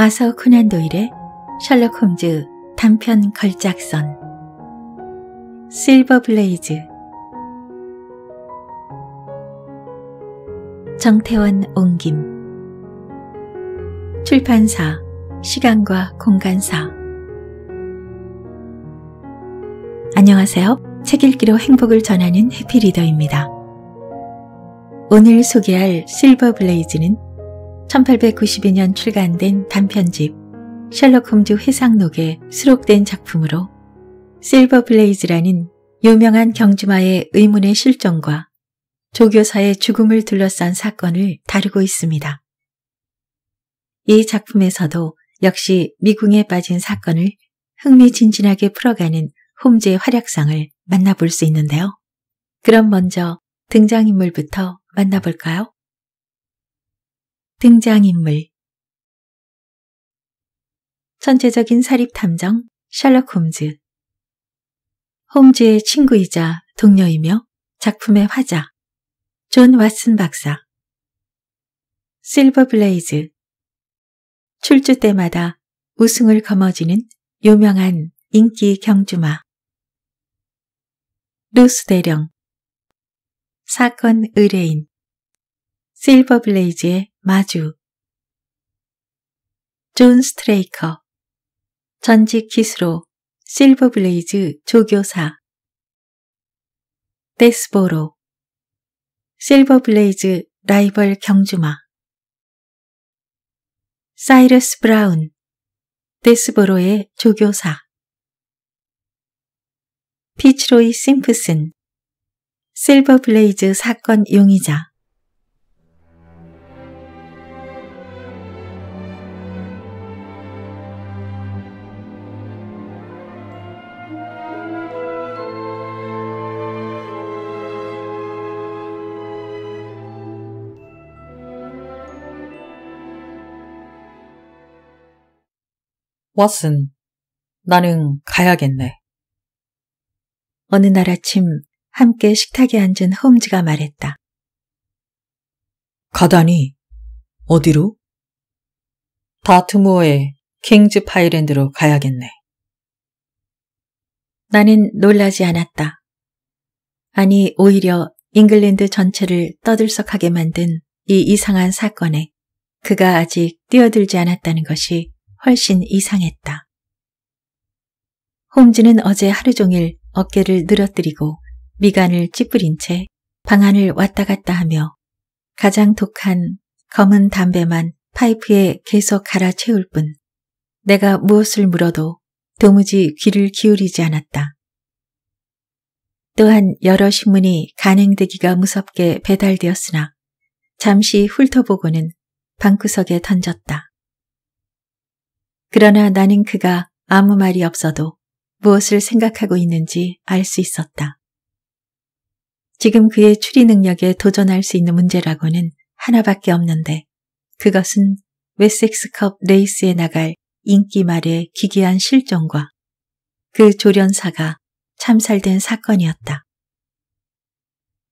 아서 코난 도일의 셜록 홈즈 단편 걸작선 실버 블레이즈 정태원 옹김 출판사 시간과 공간사 안녕하세요. 책 읽기로 행복을 전하는 해피리더입니다. 오늘 소개할 실버 블레이즈는 1892년 출간된 단편집 셜록 홈즈 회상록에 수록된 작품으로 실버 블레이즈라는 유명한 경주마의 의문의 실종과 조교사의 죽음을 둘러싼 사건을 다루고 있습니다. 이 작품에서도 역시 미궁에 빠진 사건을 흥미진진하게 풀어가는 홈즈의 활약상을 만나볼 수 있는데요. 그럼 먼저 등장인물부터 만나볼까요? 등장인물 천재적인 사립탐정 셜록 홈즈 홈즈의 친구이자 동료이며 작품의 화자 존 왓슨 박사 실버 블레이즈 출주 때마다 우승을 거머쥐는 유명한 인기 경주마 루스 대령 사건 의뢰인 실버 블레이즈의 마주 존 스트레이커 전직 키스로 실버블레이즈 조교사 데스보로 실버블레이즈 라이벌 경주마 사이러스 브라운 데스보로의 조교사 피츠로이 심프슨 실버블레이즈 사건 용의자 왓슨, 나는 가야겠네. 어느 날 아침 함께 식탁에 앉은 홈즈가 말했다. 가다니, 어디로? 다트모어의 킹즈 파이랜드로 가야겠네. 나는 놀라지 않았다. 아니, 오히려 잉글랜드 전체를 떠들썩하게 만든 이 이상한 사건에 그가 아직 뛰어들지 않았다는 것이 훨씬 이상했다. 홈즈는 어제 하루 종일 어깨를 늘어뜨리고 미간을 찌푸린 채 방안을 왔다 갔다 하며 가장 독한 검은 담배만 파이프에 계속 갈아 채울 뿐 내가 무엇을 물어도 도무지 귀를 기울이지 않았다. 또한 여러 신문이 간행되기가 무섭게 배달되었으나 잠시 훑어보고는 방구석에 던졌다. 그러나 나는 그가 아무 말이 없어도 무엇을 생각하고 있는지 알 수 있었다. 지금 그의 추리 능력에 도전할 수 있는 문제라고는 하나밖에 없는데 그것은 웨섹스컵 레이스에 나갈 인기 말의 기괴한 실종과 그 조련사가 참살된 사건이었다.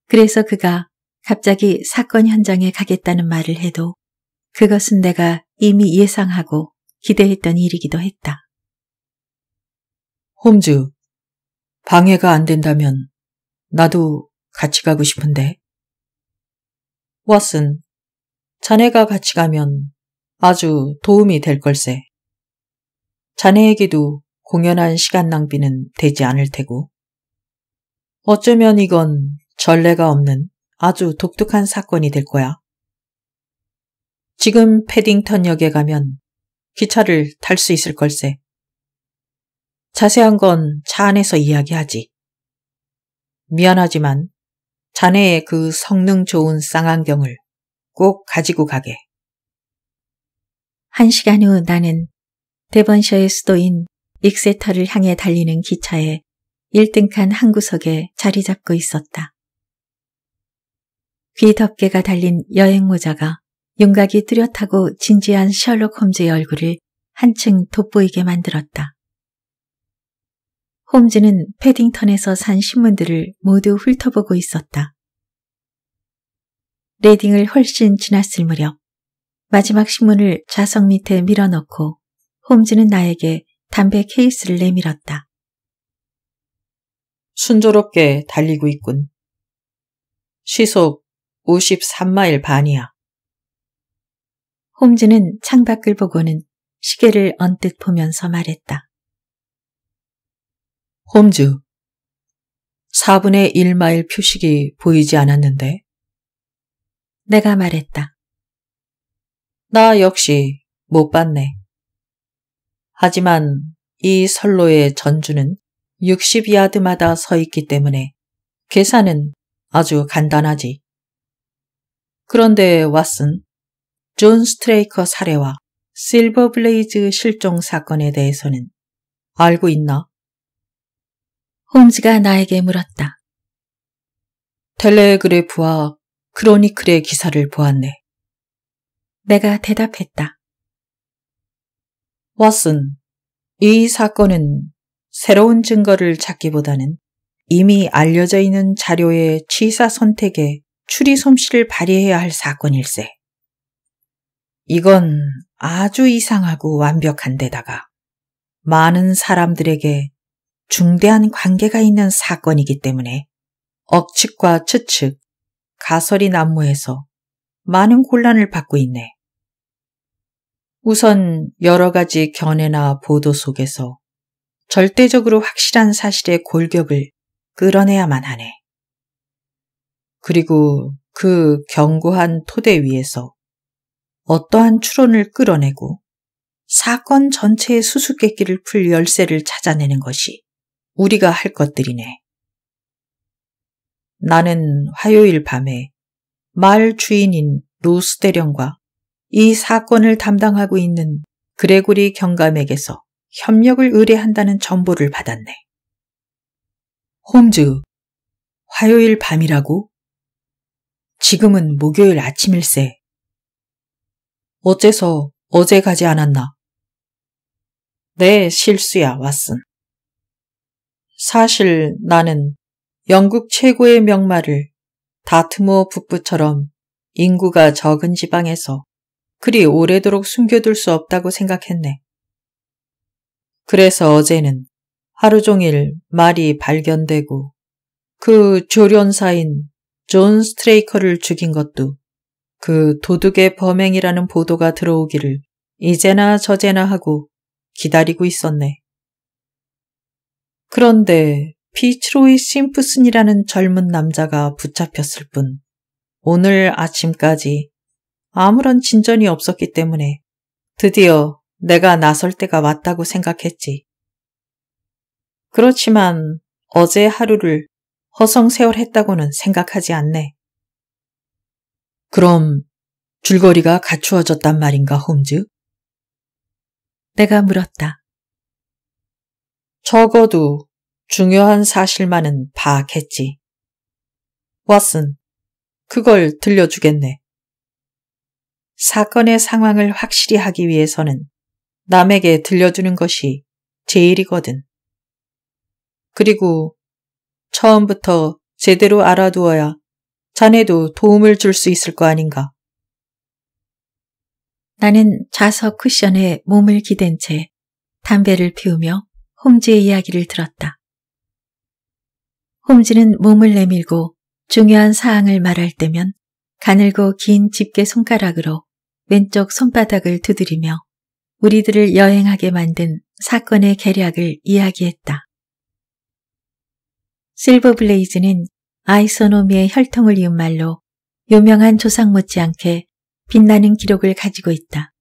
그래서 그가 갑자기 사건 현장에 가겠다는 말을 해도 그것은 내가 이미 예상하고 기대했던 일이기도 했다. 홈즈, 방해가 안 된다면 나도 같이 가고 싶은데. 왓슨, 자네가 같이 가면 아주 도움이 될 걸세. 자네에게도 공연한 시간 낭비는 되지 않을 테고. 어쩌면 이건 전례가 없는 아주 독특한 사건이 될 거야. 지금 패딩턴역에 가면 기차를 탈 수 있을 걸세. 자세한 건 차 안에서 이야기하지. 미안하지만 자네의 그 성능 좋은 쌍안경을 꼭 가지고 가게. 한 시간 후 나는 대번셔의 수도인 익세터를 향해 달리는 기차에 1등칸 한 구석에 자리 잡고 있었다. 귀 덮개가 달린 여행 모자가 윤곽이 뚜렷하고 진지한 셜록 홈즈의 얼굴을 한층 돋보이게 만들었다. 홈즈는 패딩턴에서 산 신문들을 모두 훑어보고 있었다. 레딩을 훨씬 지났을 무렵 마지막 신문을 좌석 밑에 밀어넣고 홈즈는 나에게 담배 케이스를 내밀었다. 순조롭게 달리고 있군. 시속 53마일 반이야. 홈즈는 창밖을 보고는 시계를 언뜻 보면서 말했다. 홈즈, 4분의 1마일 표식이 보이지 않았는데? 내가 말했다. 나 역시 못 봤네. 하지만 이 선로의 전주는 60야드마다 서 있기 때문에 계산은 아주 간단하지. 그런데 왓슨, 존 스트레이커 사례와 실버 블레이즈 실종 사건에 대해서는 알고 있나? 홈즈가 나에게 물었다. 텔레그래프와 크로니클의 기사를 보았네. 내가 대답했다. 왓슨, 이 사건은 새로운 증거를 찾기보다는 이미 알려져 있는 자료의 취사 선택에 추리 솜씨를 발휘해야 할 사건일세. 이건 아주 이상하고 완벽한데다가 많은 사람들에게 중대한 관계가 있는 사건이기 때문에 억측과 추측, 가설이 난무해서 많은 혼란을 받고 있네. 우선 여러 가지 견해나 보도 속에서 절대적으로 확실한 사실의 골격을 끌어내야만 하네. 그리고 그 견고한 토대 위에서 어떠한 추론을 끌어내고 사건 전체의 수수께끼를 풀 열쇠를 찾아내는 것이 우리가 할 것들이네. 나는 화요일 밤에 마을 주인인 로스 대령과 이 사건을 담당하고 있는 그레고리 경감에게서 협력을 의뢰한다는 정보를 받았네. 홈즈, 화요일 밤이라고? 지금은 목요일 아침일세. 어째서 어제 가지 않았나? 네, 실수야, 왓슨. 사실 나는 영국 최고의 명마를 다트모 북부처럼 인구가 적은 지방에서 그리 오래도록 숨겨둘 수 없다고 생각했네. 그래서 어제는 하루 종일 말이 발견되고 그 조련사인 존 스트레이커를 죽인 것도 그 도둑의 범행이라는 보도가 들어오기를 이제나 저제나 하고 기다리고 있었네. 그런데 피츠로이 심프슨이라는 젊은 남자가 붙잡혔을 뿐 오늘 아침까지 아무런 진전이 없었기 때문에 드디어 내가 나설 때가 왔다고 생각했지. 그렇지만 어제 하루를 허성세월했다고는 생각하지 않네. 그럼 줄거리가 갖추어졌단 말인가, 홈즈? 내가 물었다. 적어도 중요한 사실만은 파악했지. 왓슨, 그걸 들려주겠네. 사건의 상황을 확실히 하기 위해서는 남에게 들려주는 것이 제일이거든. 그리고 처음부터 제대로 알아두어야 자네도 도움을 줄 수 있을 거 아닌가. 나는 좌석 쿠션에 몸을 기댄 채 담배를 피우며 홈즈의 이야기를 들었다. 홈즈는 몸을 내밀고 중요한 사항을 말할 때면 가늘고 긴 집게 손가락으로 왼쪽 손바닥을 두드리며 우리들을 여행하게 만든 사건의 계략을 이야기했다. 실버 블레이즈는 아이소노미의 혈통을 이은 말로 유명한 조상 못지않게 빛나는 기록을 가지고 있다.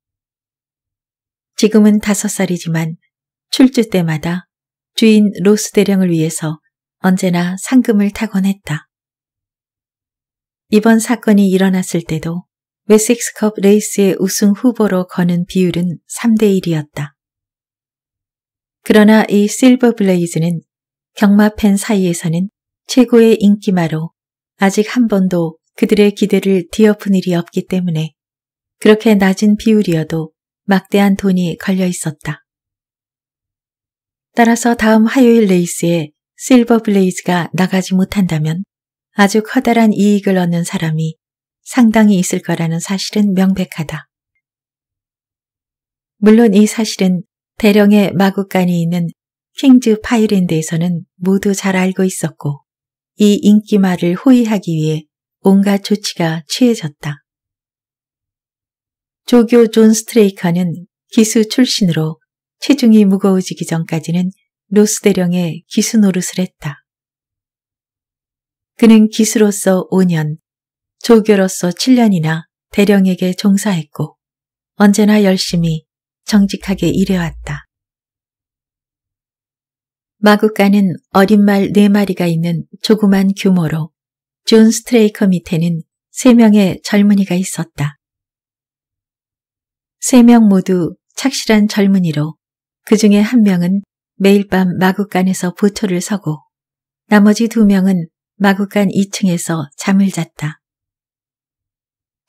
지금은 다섯 살이지만 출주 때마다 주인 로스 대령을 위해서 언제나 상금을 타곤 했다. 이번 사건이 일어났을 때도 웨섹스컵 레이스의 우승 후보로 거는 비율은 3대1이었다. 그러나 이 실버 블레이즈는 경마팬 사이에서는 최고의 인기마로 아직 한 번도 그들의 기대를 뒤엎은 일이 없기 때문에 그렇게 낮은 비율이어도 막대한 돈이 걸려 있었다. 따라서 다음 화요일 레이스에 실버 블레이즈가 나가지 못한다면 아주 커다란 이익을 얻는 사람이 상당히 있을 거라는 사실은 명백하다. 물론 이 사실은 대령의 마구간이 있는 킹즈 파이랜드에서는 모두 잘 알고 있었고 이 인기말을 호의하기 위해 온갖 조치가 취해졌다. 조교 존 스트레이커는 기수 출신으로 체중이 무거워지기 전까지는 로스 대령의 기수 노릇을 했다. 그는 기수로서 5년, 조교로서 7년이나 대령에게 종사했고 언제나 열심히 정직하게 일해왔다. 마구간은 어린 말 네마리가 있는 조그만 규모로 존 스트레이커 밑에는 세명의 젊은이가 있었다. 세 명 모두 착실한 젊은이로 그 중에 한 명은 매일 밤 마구간에서 보초를 서고 나머지 두 명은 마구간 2층에서 잠을 잤다.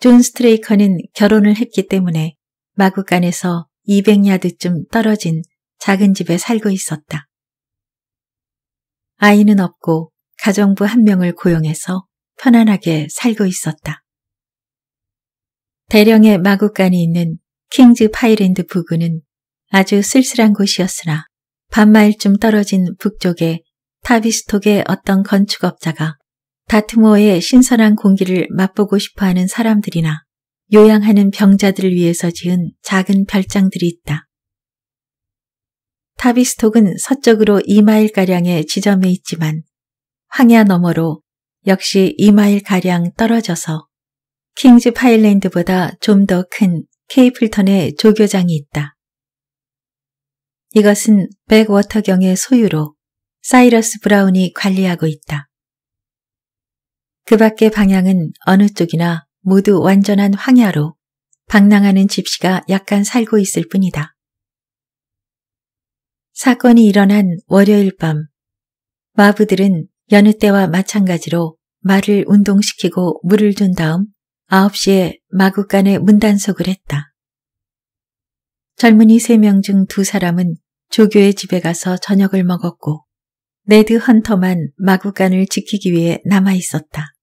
존 스트레이커는 결혼을 했기 때문에 마구간에서 200야드쯤 떨어진 작은 집에 살고 있었다. 아이는 없고 가정부 한 명을 고용해서 편안하게 살고 있었다. 대령의 마구간이 있는 킹즈 파이랜드 부근은 아주 쓸쓸한 곳이었으나 반마일쯤 떨어진 북쪽에 타비스톡의 어떤 건축업자가 다트모어의 신선한 공기를 맛보고 싶어하는 사람들이나 요양하는 병자들을 위해서 지은 작은 별장들이 있다. 타비스톡은 서쪽으로 2마일가량의 지점에 있지만 황야 너머로 역시 2마일가량 떨어져서 킹즈 파일랜드보다 좀 더 큰 케이플턴의 조교장이 있다. 이것은 백워터경의 소유로 사이러스 브라운이 관리하고 있다. 그 밖의 방향은 어느 쪽이나 모두 완전한 황야로 방랑하는 집시가 약간 살고 있을 뿐이다. 사건이 일어난 월요일 밤 마부들은 여느 때와 마찬가지로 말을 운동시키고 물을 준 다음 9시에 마구간에 문단속을 했다. 젊은이 3명 중 두사람은 조교의 집에 가서 저녁을 먹었고 네드 헌터만 마구간을 지키기 위해 남아있었다.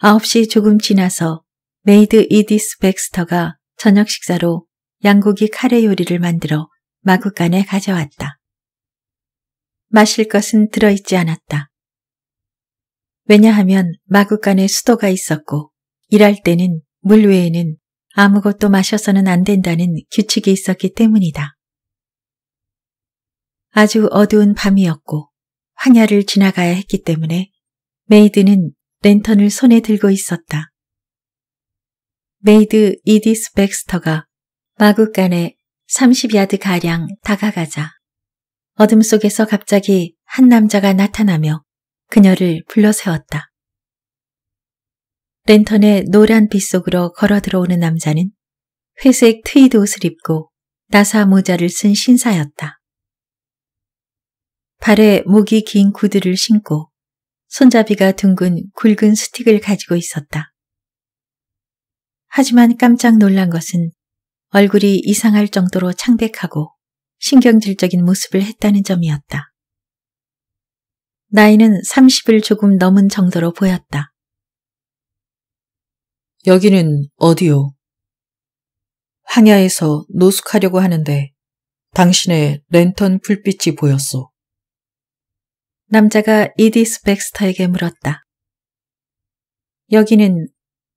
9시 조금 지나서 메이드 이디스 백스터가 저녁 식사로 양고기 카레 요리를 만들어 마구간에 가져왔다. 마실 것은 들어있지 않았다. 왜냐하면 마구간에 수도가 있었고 일할 때는 물 외에는 아무것도 마셔서는 안 된다는 규칙이 있었기 때문이다. 아주 어두운 밤이었고 황야를 지나가야 했기 때문에 메이드는 랜턴을 손에 들고 있었다. 메이드 이디스 백스터가 마구간에 30야드 가량 다가가자 어둠 속에서 갑자기 한 남자가 나타나며 그녀를 불러세웠다. 랜턴의 노란 빛 속으로 걸어 들어오는 남자는 회색 트위드 옷을 입고 나사 모자를 쓴 신사였다. 발에 목이 긴 구두를 신고 손잡이가 둥근 굵은 스틱을 가지고 있었다. 하지만 깜짝 놀란 것은 얼굴이 이상할 정도로 창백하고 신경질적인 모습을 했다는 점이었다. 나이는 30을 조금 넘은 정도로 보였다. 여기는 어디요? 황야에서 노숙하려고 하는데 당신의 랜턴 불빛이 보였소. 남자가 이디스 백스터에게 물었다. 여기는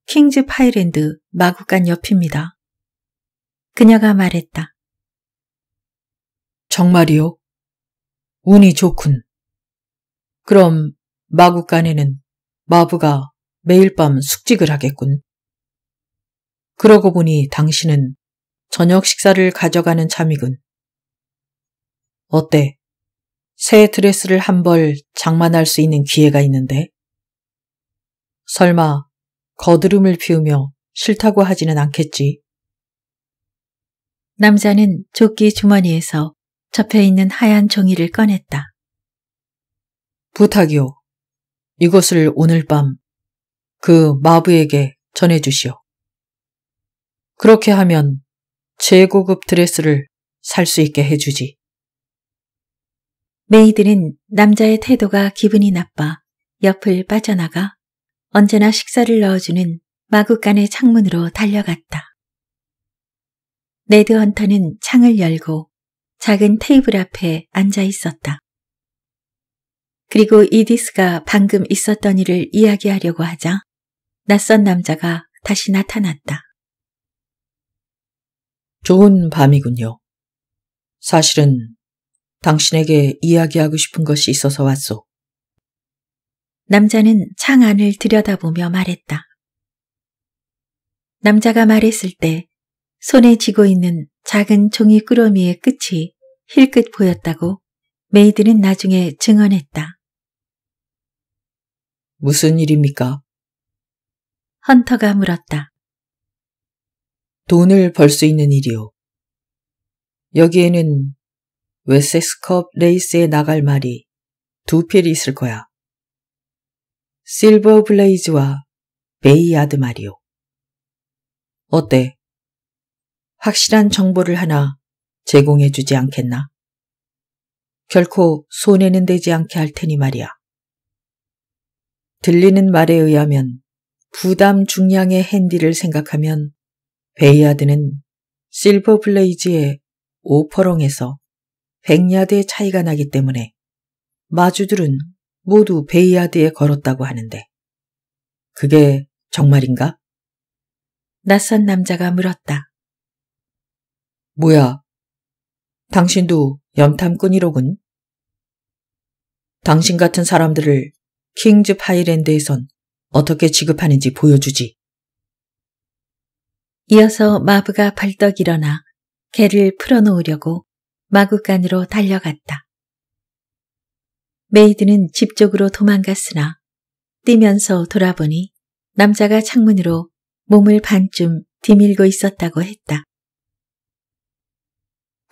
킹즈 파이랜드 마구간 옆입니다. 그녀가 말했다. 정말이요? 운이 좋군. 그럼 마구간에는 마부가 매일 밤 숙직을 하겠군. 그러고 보니 당신은 저녁 식사를 가져가는 참이군. 어때? 새 드레스를 한 벌 장만할 수 있는 기회가 있는데? 설마 거드름을 피우며 싫다고 하지는 않겠지? 남자는 조끼 주머니에서 접혀있는 하얀 종이를 꺼냈다. 부탁이오. 이것을 오늘 밤 그 마부에게 전해주시오. 그렇게 하면 제고급 드레스를 살 수 있게 해주지. 메이드는 남자의 태도가 기분이 나빠 옆을 빠져나가 언제나 식사를 넣어주는 마구간의 창문으로 달려갔다. 네드 헌터는 창을 열고 작은 테이블 앞에 앉아 있었다. 그리고 이디스가 방금 있었던 일을 이야기하려고 하자 낯선 남자가 다시 나타났다. 좋은 밤이군요. 사실은 당신에게 이야기하고 싶은 것이 있어서 왔소. 남자는 창 안을 들여다보며 말했다. 남자가 말했을 때 손에 쥐고 있는 작은 종이 꾸러미의 끝이 힐끗 보였다고 메이드는 나중에 증언했다. 무슨 일입니까? 헌터가 물었다. 돈을 벌 수 있는 일이요. 여기에는 웨세스컵 레이스에 나갈 말이 두 필이 있을 거야. 실버 블레이즈와 베이아드 말이오 어때? 확실한 정보를 하나 제공해 주지 않겠나? 결코 손해는 되지 않게 할 테니 말이야. 들리는 말에 의하면 부담 중량의 핸디를 생각하면 베이아드는 실버 블레이즈의 오퍼롱에서 100야드의 차이가 나기 때문에 마주들은 모두 베이아드에 걸었다고 하는데 그게 정말인가? 낯선 남자가 물었다. 뭐야? 당신도 염탐꾼이로군. 당신 같은 사람들을 킹즈 파이랜드에선 어떻게 지급하는지 보여주지. 이어서 마부가 벌떡 일어나 개를 풀어놓으려고 마구간으로 달려갔다. 메이드는 집 쪽으로 도망갔으나 뛰면서 돌아보니 남자가 창문으로 몸을 반쯤 뒤밀고 있었다고 했다.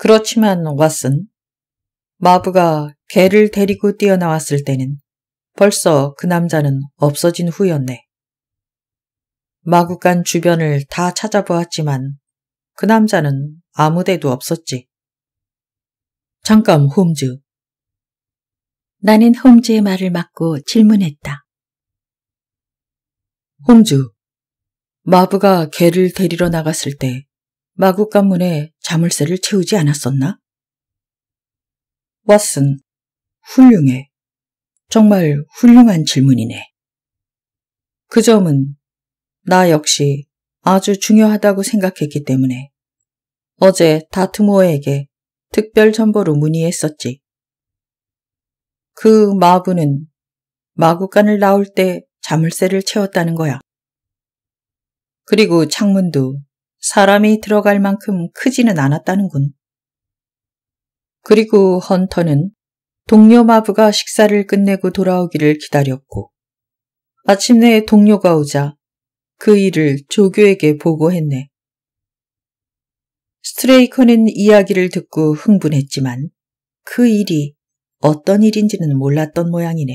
그렇지만 왓슨, 마부가 개를 데리고 뛰어나왔을 때는 벌써 그 남자는 없어진 후였네. 마구간 주변을 다 찾아보았지만 그 남자는 아무데도 없었지. 잠깐 홈즈. 나는 홈즈의 말을 막고 질문했다. 홈즈, 마부가 개를 데리러 나갔을 때 마구 간문에 자물쇠를 채우지 않았었나? 왓슨, 훌륭해. 정말 훌륭한 질문이네. 그 점은 나 역시 아주 중요하다고 생각했기 때문에 어제 다트모어에게 특별 정보로 문의했었지. 그 마부는 마구간을 나올 때 자물쇠를 채웠다는 거야. 그리고 창문도 사람이 들어갈 만큼 크지는 않았다는군. 그리고 헌터는 동료 마부가 식사를 끝내고 돌아오기를 기다렸고 마침내 동료가 오자 그 일을 조교에게 보고했네. 스트레이커는 이야기를 듣고 흥분했지만 그 일이 어떤 일인지는 몰랐던 모양이네.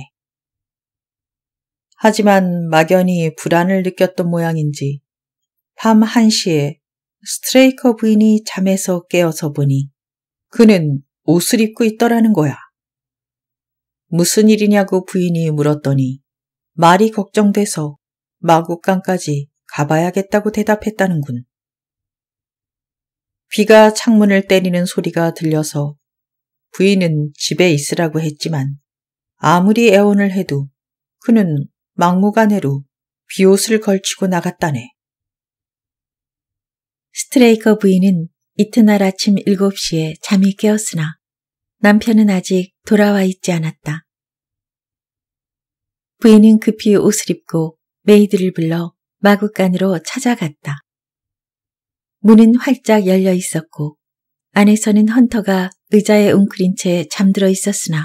하지만 막연히 불안을 느꼈던 모양인지 밤 1시에 스트레이커 부인이 잠에서 깨어서 보니 그는 옷을 입고 있더라는 거야. 무슨 일이냐고 부인이 물었더니 말이 걱정돼서 마구간까지 가봐야겠다고 대답했다는군. 비가 창문을 때리는 소리가 들려서 부인은 집에 있으라고 했지만 아무리 애원을 해도 그는 막무가내로 비옷을 걸치고 나갔다네. 스트레이커 부인은 이튿날 아침 7시에 잠이 깨었으나 남편은 아직 돌아와 있지 않았다. 부인은 급히 옷을 입고 메이드를 불러 마구간으로 찾아갔다. 문은 활짝 열려 있었고 안에서는 헌터가 의자에 웅크린 채 잠들어 있었으나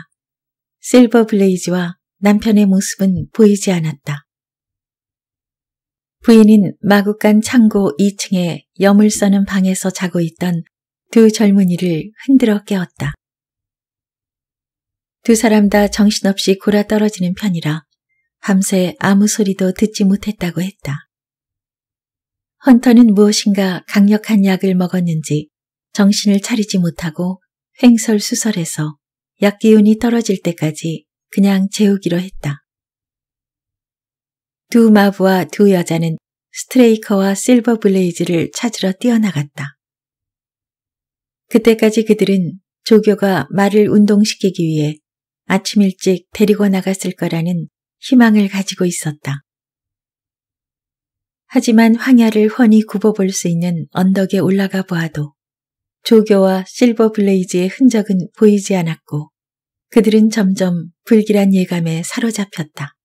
실버 블레이즈와 남편의 모습은 보이지 않았다. 부인은 마구간 창고 2층에 염을 써는 방에서 자고 있던 두 젊은이를 흔들어 깨웠다. 두 사람 다 정신없이 골아 떨어지는 편이라 밤새 아무 소리도 듣지 못했다고 했다. 헌터는 무엇인가 강력한 약을 먹었는지 정신을 차리지 못하고 횡설수설해서 약 기운이 떨어질 때까지 그냥 재우기로 했다. 두 마부와 두 여자는 스트레이커와 실버 블레이즈를 찾으러 뛰어나갔다. 그때까지 그들은 조교가 말을 운동시키기 위해 아침 일찍 데리고 나갔을 거라는 희망을 가지고 있었다. 하지만 황야를 훤히 굽어볼 수 있는 언덕에 올라가 보아도 조교와 실버 블레이즈의 흔적은 보이지 않았고 그들은 점점 불길한 예감에 사로잡혔다.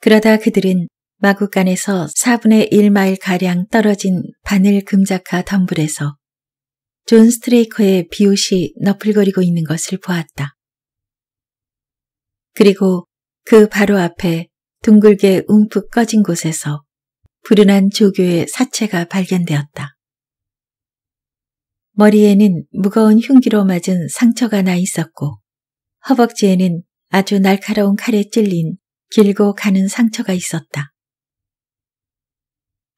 그러다 그들은 마구간에서 4분의 1마일가량 떨어진 바늘 금자카 덤불에서 존 스트레이커의 비옷이 너풀거리고 있는 것을 보았다. 그리고 그 바로 앞에 둥글게 움푹 꺼진 곳에서 불운한 조교의 사체가 발견되었다. 머리에는 무거운 흉기로 맞은 상처가 나 있었고 허벅지에는 아주 날카로운 칼에 찔린 길고 가는 상처가 있었다.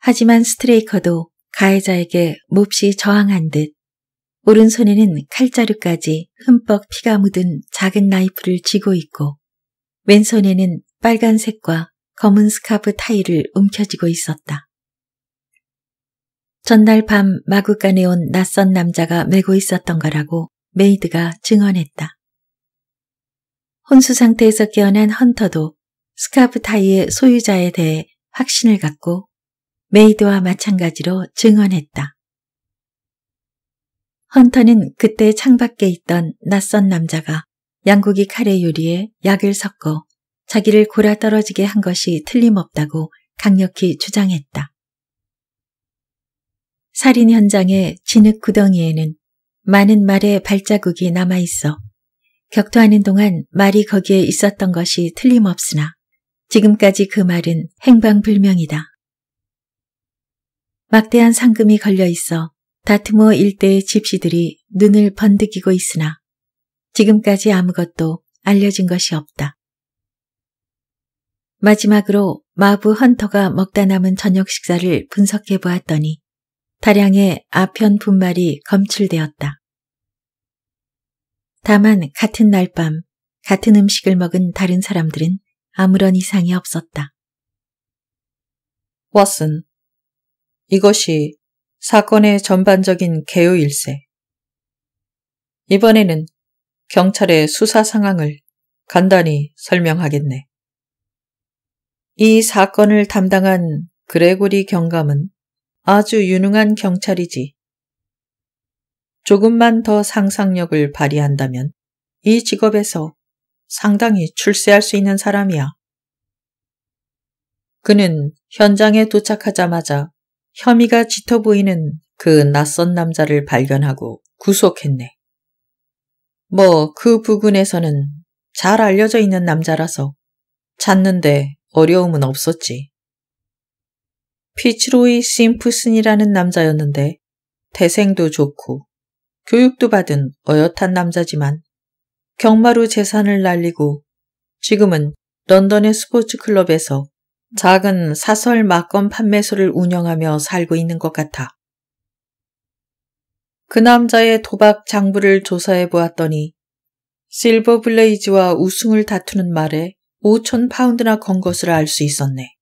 하지만 스트레이커도 가해자에게 몹시 저항한 듯 오른손에는 칼자루까지 흠뻑 피가 묻은 작은 나이프를 쥐고 있고 왼손에는 빨간색과 검은 스카프 타이를 움켜쥐고 있었다. 전날 밤 마구간에 온 낯선 남자가 메고 있었던 거라고 메이드가 증언했다. 혼수 상태에서 깨어난 헌터도 스카프 타이의 소유자에 대해 확신을 갖고 메이드와 마찬가지로 증언했다. 헌터는 그때 창밖에 있던 낯선 남자가 양국이 카레 요리에 약을 섞어 자기를 골아 떨어지게 한 것이 틀림없다고 강력히 주장했다. 살인 현장의 진흙 구덩이에는 많은 말의 발자국이 남아있어 격투하는 동안 말이 거기에 있었던 것이 틀림없으나 지금까지 그 말은 행방불명이다. 막대한 상금이 걸려 있어 다트모 일대의 집시들이 눈을 번득이고 있으나 지금까지 아무것도 알려진 것이 없다. 마지막으로 마부 헌터가 먹다 남은 저녁 식사를 분석해 보았더니 다량의 아편 분말이 검출되었다. 다만 같은 날 밤 같은 음식을 먹은 다른 사람들은 아무런 이상이 없었다. 워슨, 이것이 사건의 전반적인 개요일세. 이번에는 경찰의 수사 상황을 간단히 설명하겠네. 이 사건을 담당한 그레고리 경감은 아주 유능한 경찰이지. 조금만 더 상상력을 발휘한다면 이 직업에서 상당히 출세할 수 있는 사람이야. 그는 현장에 도착하자마자 혐의가 짙어 보이는 그 낯선 남자를 발견하고 구속했네. 뭐 그 부근에서는 잘 알려져 있는 남자라서 찾는데 어려움은 없었지. 피츠로이 심프슨이라는 남자였는데 태생도 좋고 교육도 받은 어엿한 남자지만 경마로 재산을 날리고 지금은 런던의 스포츠 클럽에서 작은 사설 막건 판매소를 운영하며 살고 있는 것 같아. 그 남자의 도박 장부를 조사해 보았더니 실버 블레이즈와 우승을 다투는 말에 5천 파운드나 건 것을 알 수 있었네.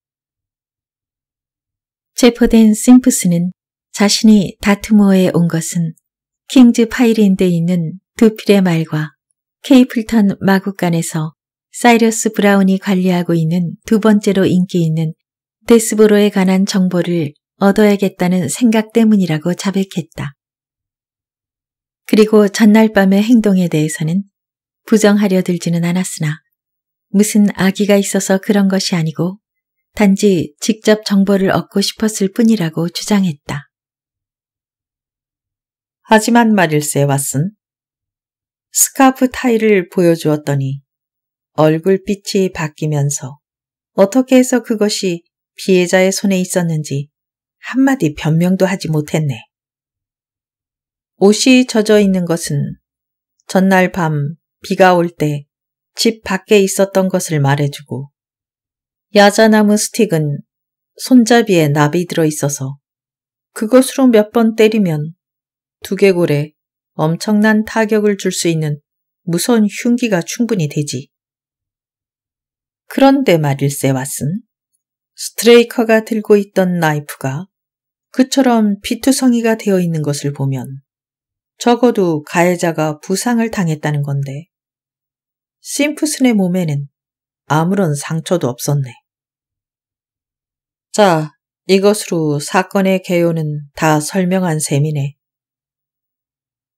체포된 심프스는 자신이 다트모어에 온 것은 킹즈 파이린드에 있는 두 필의 말과 케이플턴 마구간에서 사이러스 브라운이 관리하고 있는 두 번째로 인기 있는 데스보로에 관한 정보를 얻어야겠다는 생각 때문이라고 자백했다. 그리고 전날 밤의 행동에 대해서는 부정하려 들지는 않았으나 무슨 악의가 있어서 그런 것이 아니고 단지 직접 정보를 얻고 싶었을 뿐이라고 주장했다. 하지만 말일세 왓슨. 스카프 타이를 보여주었더니 얼굴빛이 바뀌면서 어떻게 해서 그것이 피해자의 손에 있었는지 한마디 변명도 하지 못했네. 옷이 젖어 있는 것은 전날 밤 비가 올 때 집 밖에 있었던 것을 말해주고 야자나무 스틱은 손잡이에 납이 들어 있어서 그것으로 몇 번 때리면 두개골에 엄청난 타격을 줄 수 있는 무서운 흉기가 충분히 되지. 그런데 말일세 왓슨, 스트레이커가 들고 있던 나이프가 그처럼 피투성이가 되어 있는 것을 보면 적어도 가해자가 부상을 당했다는 건데 심프슨의 몸에는 아무런 상처도 없었네. 자, 이것으로 사건의 개요는 다 설명한 셈이네.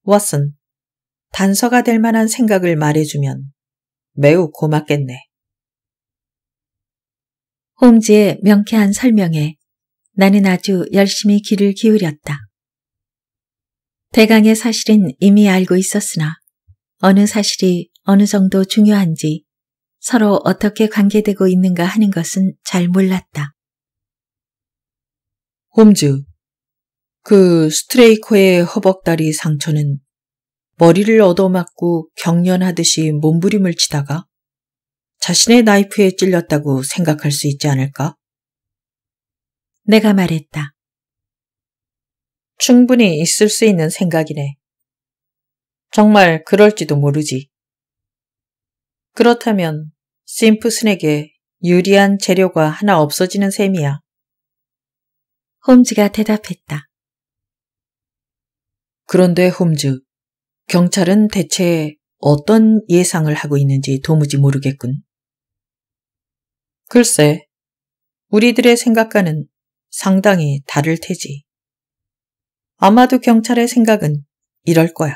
왓슨, 단서가 될 만한 생각을 말해주면 매우 고맙겠네. 홈즈의 명쾌한 설명에 나는 아주 열심히 귀를 기울였다. 대강의 사실은 이미 알고 있었으나 어느 사실이 어느 정도 중요한지 서로 어떻게 관계되고 있는가 하는 것은 잘 몰랐다. 홈즈, 그 스트레이커의 허벅다리 상처는 머리를 얻어맞고 경련하듯이 몸부림을 치다가 자신의 나이프에 찔렸다고 생각할 수 있지 않을까? 내가 말했다. 충분히 있을 수 있는 생각이네. 정말 그럴지도 모르지. 그렇다면 심프슨에게 유리한 재료가 하나 없어지는 셈이야. 홈즈가 대답했다. 그런데 홈즈, 경찰은 대체 어떤 예상을 하고 있는지 도무지 모르겠군. 글쎄, 우리들의 생각과는 상당히 다를 테지. 아마도 경찰의 생각은 이럴 거야.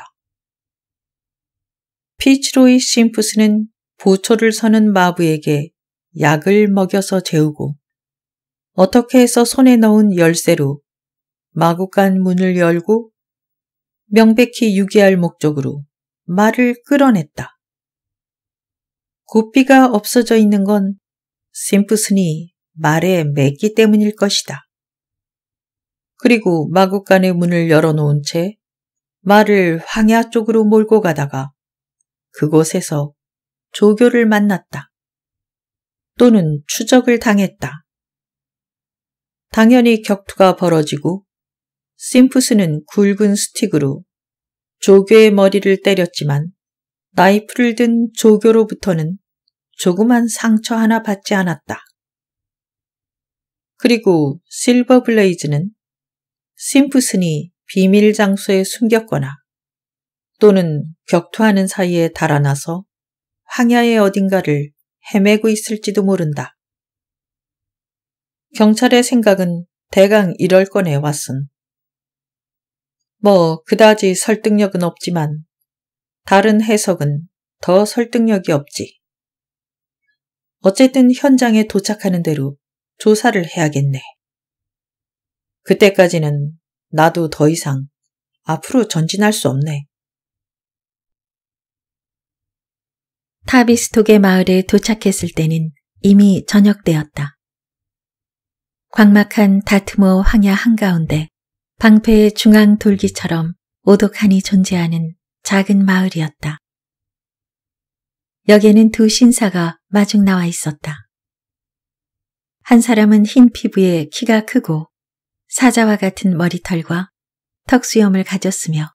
피치로이 심프스는 보초를 서는 마부에게 약을 먹여서 재우고 어떻게 해서 손에 넣은 열쇠로 마구간 문을 열고 명백히 유기할 목적으로 말을 끌어냈다. 고삐가 없어져 있는 건 심프슨이 말에 맸기 때문일 것이다. 그리고 마구간의 문을 열어놓은 채 말을 황야 쪽으로 몰고 가다가 그곳에서 조교를 만났다. 또는 추적을 당했다. 당연히 격투가 벌어지고 심프슨은 굵은 스틱으로 조교의 머리를 때렸지만 나이프를 든 조교로부터는 조그만 상처 하나 받지 않았다. 그리고 실버 블레이즈는 심프슨이 비밀 장소에 숨겼거나 또는 격투하는 사이에 달아나서 황야의 어딘가를 헤매고 있을지도 모른다. 경찰의 생각은 대강 이럴 거네, 왓슨. 뭐, 그다지 설득력은 없지만 다른 해석은 더 설득력이 없지. 어쨌든 현장에 도착하는 대로 조사를 해야겠네. 그때까지는 나도 더 이상 앞으로 전진할 수 없네. 타비스톡의 마을에 도착했을 때는 이미 저녁되었다. 광막한 다트모 황야 한가운데 방패의 중앙 돌기처럼 오독하니 존재하는 작은 마을이었다. 여기에는두 신사가 마중 나와 있었다. 한 사람은 흰 피부에 키가 크고 사자와 같은 머리털과 턱수염을 가졌으며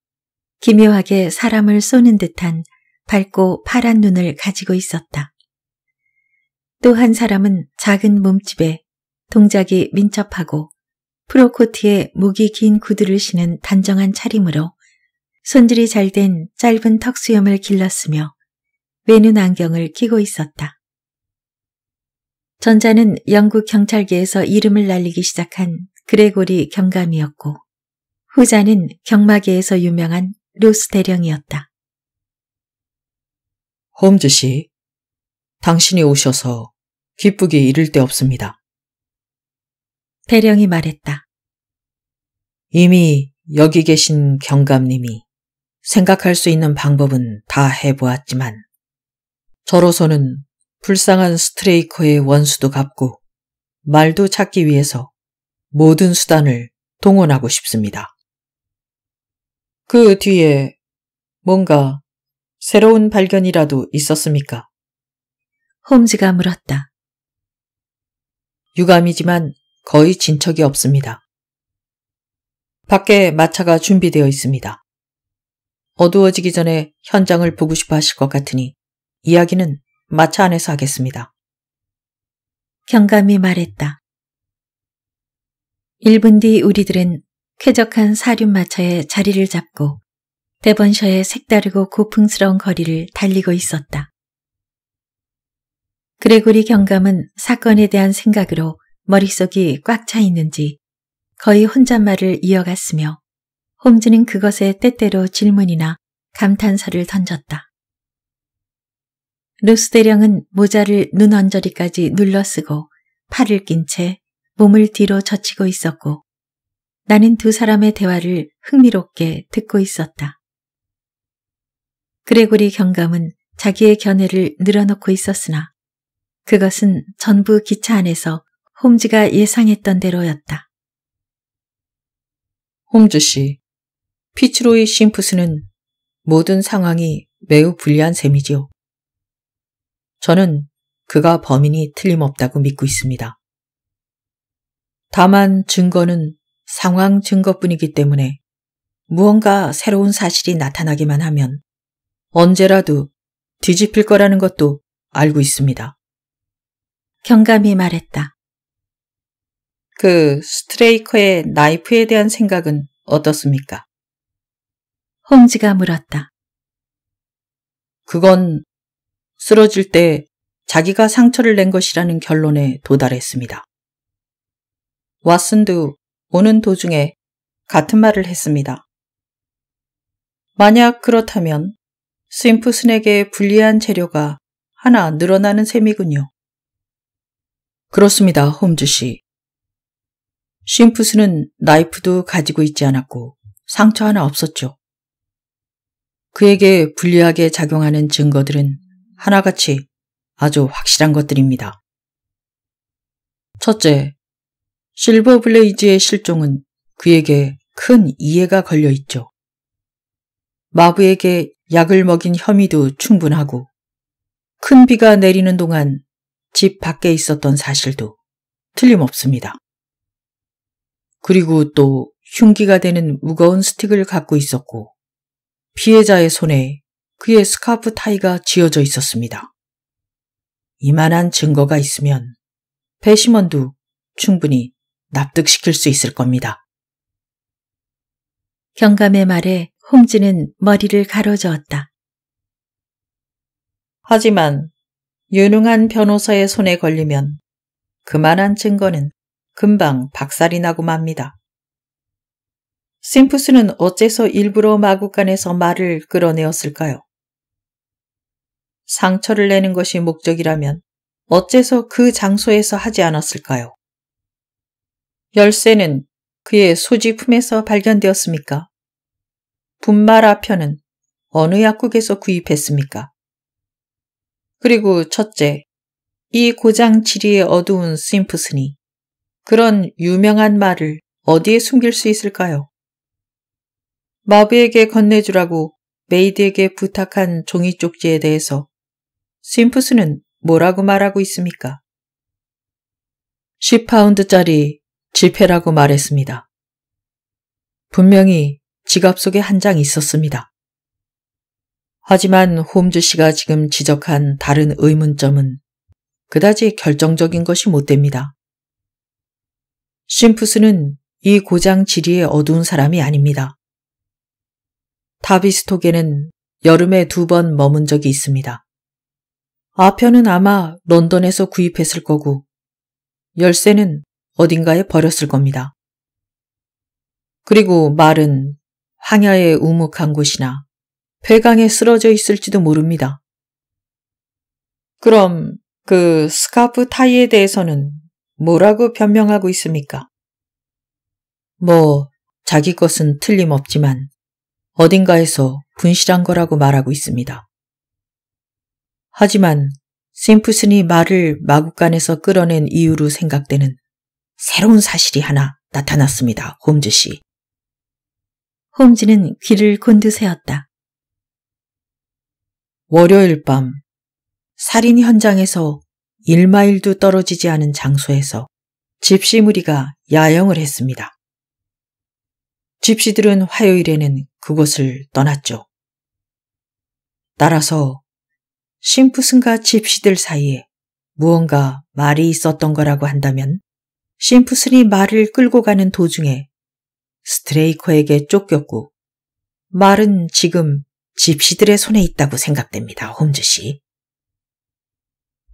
기묘하게 사람을 쏘는 듯한 밝고 파란 눈을 가지고 있었다. 또 한 사람은 작은 몸집에 동작이 민첩하고 프로코트에 목이 긴 구두를 신은 단정한 차림으로 손질이 잘 된 짧은 턱수염을 길렀으며 외눈 안경을 끼고 있었다. 전자는 영국 경찰계에서 이름을 날리기 시작한 그레고리 경감이었고 후자는 경마계에서 유명한 로스 대령이었다. 홈즈 씨, 당신이 오셔서 기쁘게 이를 데 없습니다. 대령이 말했다. 이미 여기 계신 경감님이 생각할 수 있는 방법은 다 해보았지만 저로서는 불쌍한 스트레이커의 원수도 갚고 말도 찾기 위해서 모든 수단을 동원하고 싶습니다. 그 뒤에 뭔가 새로운 발견이라도 있었습니까? 홈즈가 물었다. 유감이지만 거의 진척이 없습니다. 밖에 마차가 준비되어 있습니다. 어두워지기 전에 현장을 보고 싶어 하실 것 같으니 이야기는 마차 안에서 하겠습니다. 경감이 말했다. 1분 뒤 우리들은 쾌적한 사륜마차에 자리를 잡고 대번셔의 색다르고 고풍스러운 거리를 달리고 있었다. 그레고리 경감은 사건에 대한 생각으로 머릿속이 꽉 차 있는지 거의 혼잣말을 이어갔으며 홈즈는 그것에 때때로 질문이나 감탄사를 던졌다. 루스 대령은 모자를 눈 언저리까지 눌러쓰고 팔을 낀 채 몸을 뒤로 젖히고 있었고 나는 두 사람의 대화를 흥미롭게 듣고 있었다. 그레고리 경감은 자기의 견해를 늘어놓고 있었으나 그것은 전부 기차 안에서 홈즈가 예상했던 대로였다. 홈즈 씨, 피츠로이 심프스는 모든 상황이 매우 불리한 셈이지요. 저는 그가 범인이 틀림없다고 믿고 있습니다. 다만 증거는 상황 증거뿐이기 때문에 무언가 새로운 사실이 나타나기만 하면 언제라도 뒤집힐 거라는 것도 알고 있습니다. 경감이 말했다. 그 스트레이커의 나이프에 대한 생각은 어떻습니까? 홍지가 물었다. 그건 쓰러질 때 자기가 상처를 낸 것이라는 결론에 도달했습니다. 왓슨도 오는 도중에 같은 말을 했습니다. 만약 그렇다면 스 심프슨에게 불리한 재료가 하나 늘어나는 셈이군요. 그렇습니다, 홈즈 씨. 심프슨은 나이프도 가지고 있지 않았고 상처 하나 없었죠. 그에게 불리하게 작용하는 증거들은 하나같이 아주 확실한 것들입니다. 첫째, 실버 블레이즈의 실종은 그에게 큰 이해가 걸려 있죠. 마부에게 약을 먹인 혐의도 충분하고 큰 비가 내리는 동안 집 밖에 있었던 사실도 틀림없습니다. 그리고 또 흉기가 되는 무거운 스틱을 갖고 있었고 피해자의 손에 그의 스카프 타이가 지어져 있었습니다. 이만한 증거가 있으면 배심원도 충분히 납득시킬 수 있을 겁니다. 경감의 말에 홍진은 머리를 가로저었다. 하지만 유능한 변호사의 손에 걸리면 그만한 증거는 금방 박살이 나고 맙니다. 심프스는 어째서 일부러 마구간에서 말을 끌어내었을까요? 상처를 내는 것이 목적이라면 어째서 그 장소에서 하지 않았을까요? 열쇠는 그의 소지품에서 발견되었습니까? 분말아편은 어느 약국에서 구입했습니까? 그리고 첫째, 이 고장 지리의 어두운 심프슨이 그런 유명한 말을 어디에 숨길 수 있을까요? 마브에게 건네주라고 메이드에게 부탁한 종이 쪽지에 대해서 심프스는 뭐라고 말하고 있습니까? 10파운드짜리 지폐라고 말했습니다. 분명히 지갑 속에 한 장 있었습니다. 하지만 홈즈 씨가 지금 지적한 다른 의문점은 그다지 결정적인 것이 못 됩니다. 심프스는 이 고장 지리에 어두운 사람이 아닙니다. 타비스톡에는 여름에 두 번 머문 적이 있습니다. 아편은 아마 런던에서 구입했을 거고 열쇠는 어딘가에 버렸을 겁니다. 그리고 말은 황야의 우묵한 곳이나 폐강에 쓰러져 있을지도 모릅니다. 그럼 그 스카프 타이에 대해서는 뭐라고 변명하고 있습니까? 뭐 자기 것은 틀림없지만 어딘가에서 분실한 거라고 말하고 있습니다. 하지만 심프슨이 말을 마구간에서 끌어낸 이유로 생각되는 새로운 사실이 하나 나타났습니다. 홈즈 씨. 홈즈는 귀를 곤두세웠다. 월요일 밤 살인 현장에서 1마일도 떨어지지 않은 장소에서 집시 무리가 야영을 했습니다. 집시들은 화요일에는 그곳을 떠났죠. 따라서 심프슨과 집시들 사이에 무언가 말이 있었던 거라고 한다면 심프슨이 말을 끌고 가는 도중에 스트레이커에게 쫓겼고 말은 지금 집시들의 손에 있다고 생각됩니다. 홈즈 씨.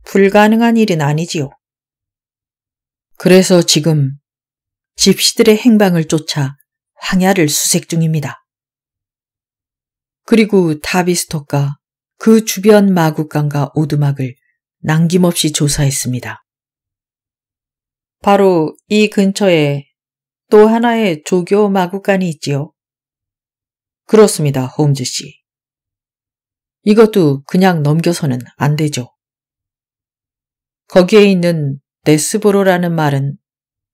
불가능한 일은 아니지요. 그래서 지금 집시들의 행방을 쫓아 황야를 수색 중입니다. 그리고 다비스톡과 그 주변 마구간과 오두막을 남김없이 조사했습니다. 바로 이 근처에 또 하나의 조교 마구간이 있지요. 그렇습니다, 홈즈 씨. 이것도 그냥 넘겨서는 안 되죠. 거기에 있는 네스보로라는 말은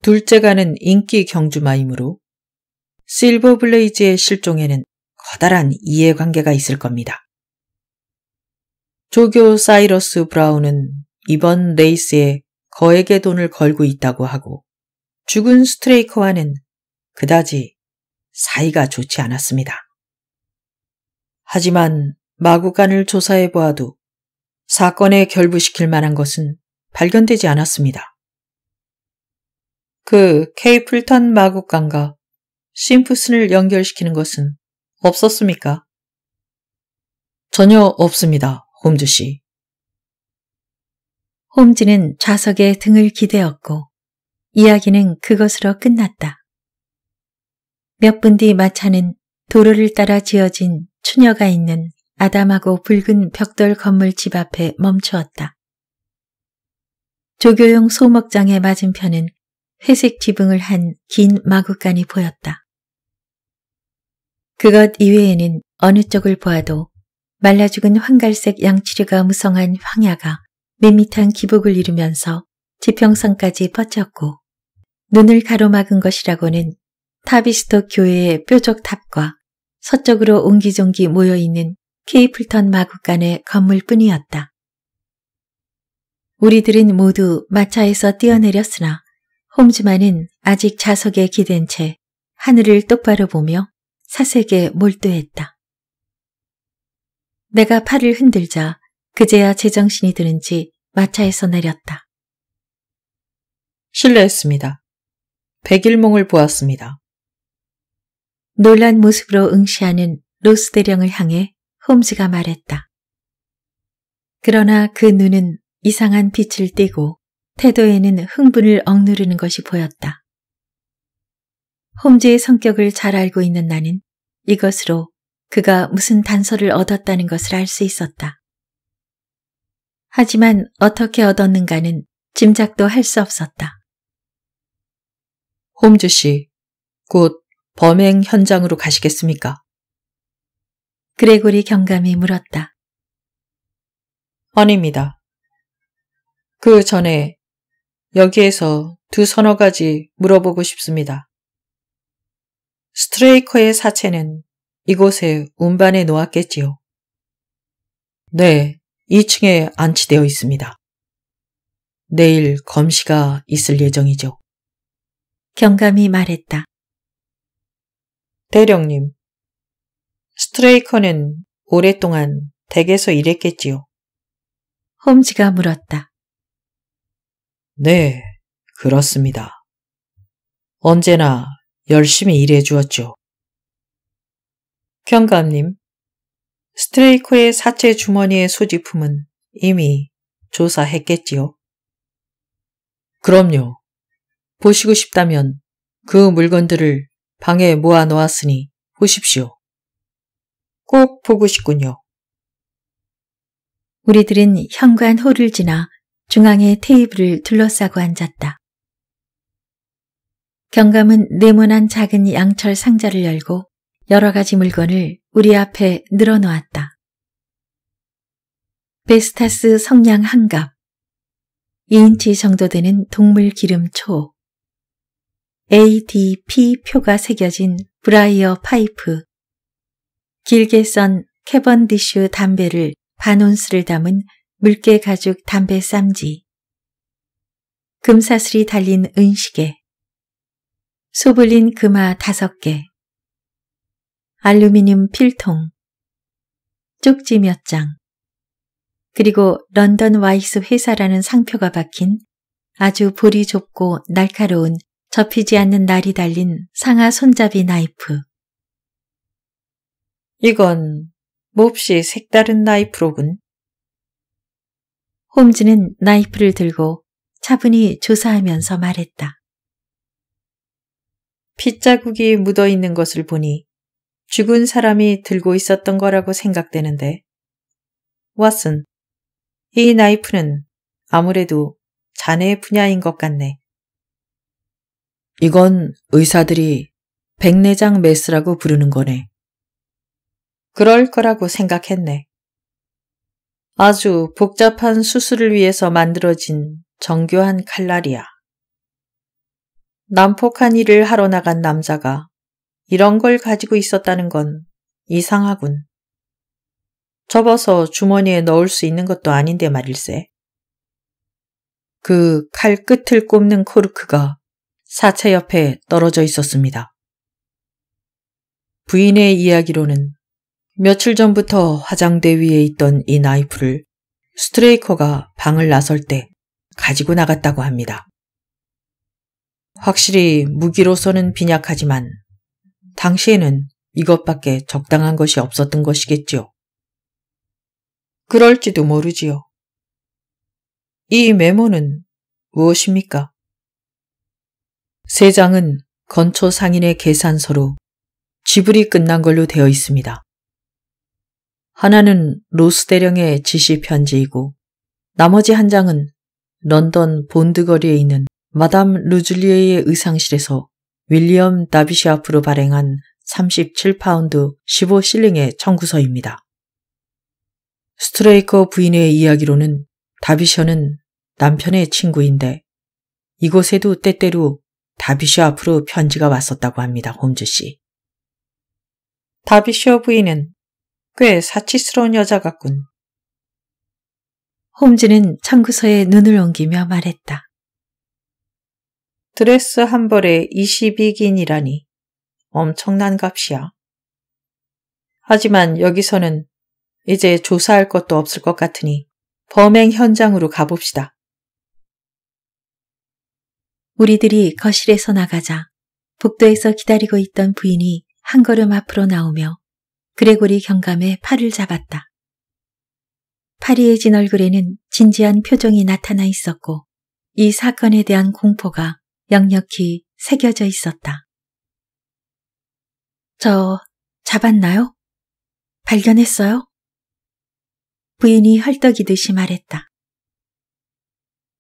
둘째가는 인기 경주마이므로 실버블레이즈의 실종에는 커다란 이해관계가 있을 겁니다. 조교 사이러스 브라운은 이번 레이스에 거액의 돈을 걸고 있다고 하고 죽은 스트레이커와는 그다지 사이가 좋지 않았습니다. 하지만 마구간을 조사해 보아도 사건에 결부시킬 만한 것은 발견되지 않았습니다. 그 케이플턴 마구간과 심프슨을 연결시키는 것은 없었습니까? 전혀 없습니다. 홈즈 씨. 홈즈는 좌석에 등을 기대었고 이야기는 그것으로 끝났다. 몇 분 뒤 마차는 도로를 따라 지어진 추녀가 있는 아담하고 붉은 벽돌 건물 집 앞에 멈추었다. 조교용 소목장의 맞은편은 회색 지붕을 한 긴 마구간이 보였다. 그것 이외에는 어느 쪽을 보아도 말라 죽은 황갈색 양치류가 무성한 황야가 밋밋한 기복을 이루면서 지평선까지 뻗쳤고 눈을 가로막은 것이라고는 타비스토 교회의 뾰족 탑과 서쪽으로 옹기종기 모여있는 케이플턴 마구간의 건물뿐이었다. 우리들은 모두 마차에서 뛰어내렸으나 홈즈만은 아직 좌석에 기댄 채 하늘을 똑바로 보며 사색에 몰두했다. 내가 팔을 흔들자 그제야 제정신이 드는지 마차에서 내렸다. 실례했습니다. 백일몽을 보았습니다. 놀란 모습으로 응시하는 로스 대령을 향해 홈즈가 말했다. 그러나 그 눈은 이상한 빛을 띠고 태도에는 흥분을 억누르는 것이 보였다. 홈즈의 성격을 잘 알고 있는 나는 이것으로 그가 무슨 단서를 얻었다는 것을 알 수 있었다. 하지만 어떻게 얻었는가는 짐작도 할 수 없었다. 홈즈 씨, 곧 범행 현장으로 가시겠습니까? 그레고리 경감이 물었다. 아닙니다. 그 전에 여기에서 두 서너 가지 물어보고 싶습니다. 스트레이커의 사체는 이곳에 운반해 놓았겠지요. 네, 2층에 안치되어 있습니다. 내일 검시가 있을 예정이죠. 경감이 말했다. 대령님, 스트레이커는 오랫동안 댁에서 일했겠지요. 홈즈가 물었다. 네, 그렇습니다. 언제나 열심히 일해 주었죠. 경감님 스트레이커의 사체 주머니의 소지품은 이미 조사했겠지요? 그럼요. 보시고 싶다면 그 물건들을 방에 모아 놓았으니 보십시오. 꼭 보고 싶군요. 우리들은 현관 홀을 지나 중앙의 테이블을 둘러싸고 앉았다. 경감은 네모난 작은 양철 상자를 열고 여러 가지 물건을 우리 앞에 늘어놓았다. 베스타스 성냥 한갑 2인치 정도 되는 동물 기름 초 ADP 표가 새겨진 브라이어 파이프 길게 썬 캐번디슈 담배를 반 온스를 담은 물개 가죽 담배 쌈지 금사슬이 달린 은식에 소블린 금화 다섯 개 알루미늄 필통, 쪽지 몇 장, 그리고 런던 와이스 회사라는 상표가 박힌 아주 볼이 좁고 날카로운 접히지 않는 날이 달린 상하 손잡이 나이프. 이건 몹시 색다른 나이프로군. 홈즈는 나이프를 들고 차분히 조사하면서 말했다. 핏자국이 묻어있는 것을 보니 죽은 사람이 들고 있었던 거라고 생각되는데. 왓슨, 이 나이프는 아무래도 자네의 분야인 것 같네. 이건 의사들이 백내장 메스라고 부르는 거네. 그럴 거라고 생각했네. 아주 복잡한 수술을 위해서 만들어진 정교한 칼날이야. 난폭한 일을 하러 나간 남자가 이런 걸 가지고 있었다는 건 이상하군. 접어서 주머니에 넣을 수 있는 것도 아닌데 말일세. 그 칼 끝을 꼽는 코르크가 사체 옆에 떨어져 있었습니다. 부인의 이야기로는 며칠 전부터 화장대 위에 있던 이 나이프를 스트레이커가 방을 나설 때 가지고 나갔다고 합니다. 확실히 무기로서는 빈약하지만 당시에는 이것밖에 적당한 것이 없었던 것이겠지요. 그럴지도 모르지요. 이 메모는 무엇입니까? 세 장은 건초 상인의 계산서로 지불이 끝난 걸로 되어 있습니다. 하나는 로스 대령의 지시 편지이고 나머지 한 장은 런던 본드 거리에 있는 마담 루즐리에의 의상실에서 윌리엄 다비시 앞으로 발행한 37파운드 15실링의 청구서입니다. 스트레이커 부인의 이야기로는 다비셔는 남편의 친구인데 이곳에도 때때로 다비셔 앞으로 편지가 왔었다고 합니다. 홈즈 씨. 다비셔 부인은 꽤 사치스러운 여자 같군. 홈즈는 청구서에 눈을 옮기며 말했다. 드레스 한 벌에 22긴이라니 엄청난 값이야. 하지만 여기서는 이제 조사할 것도 없을 것 같으니 범행 현장으로 가봅시다. 우리들이 거실에서 나가자 복도에서 기다리고 있던 부인이 한 걸음 앞으로 나오며 그레고리 경감의 팔을 잡았다. 파리의진 얼굴에는 진지한 표정이 나타나 있었고 이 사건에 대한 공포가 역력히 새겨져 있었다. 저 잡았나요? 발견했어요? 부인이 헐떡이듯이 말했다.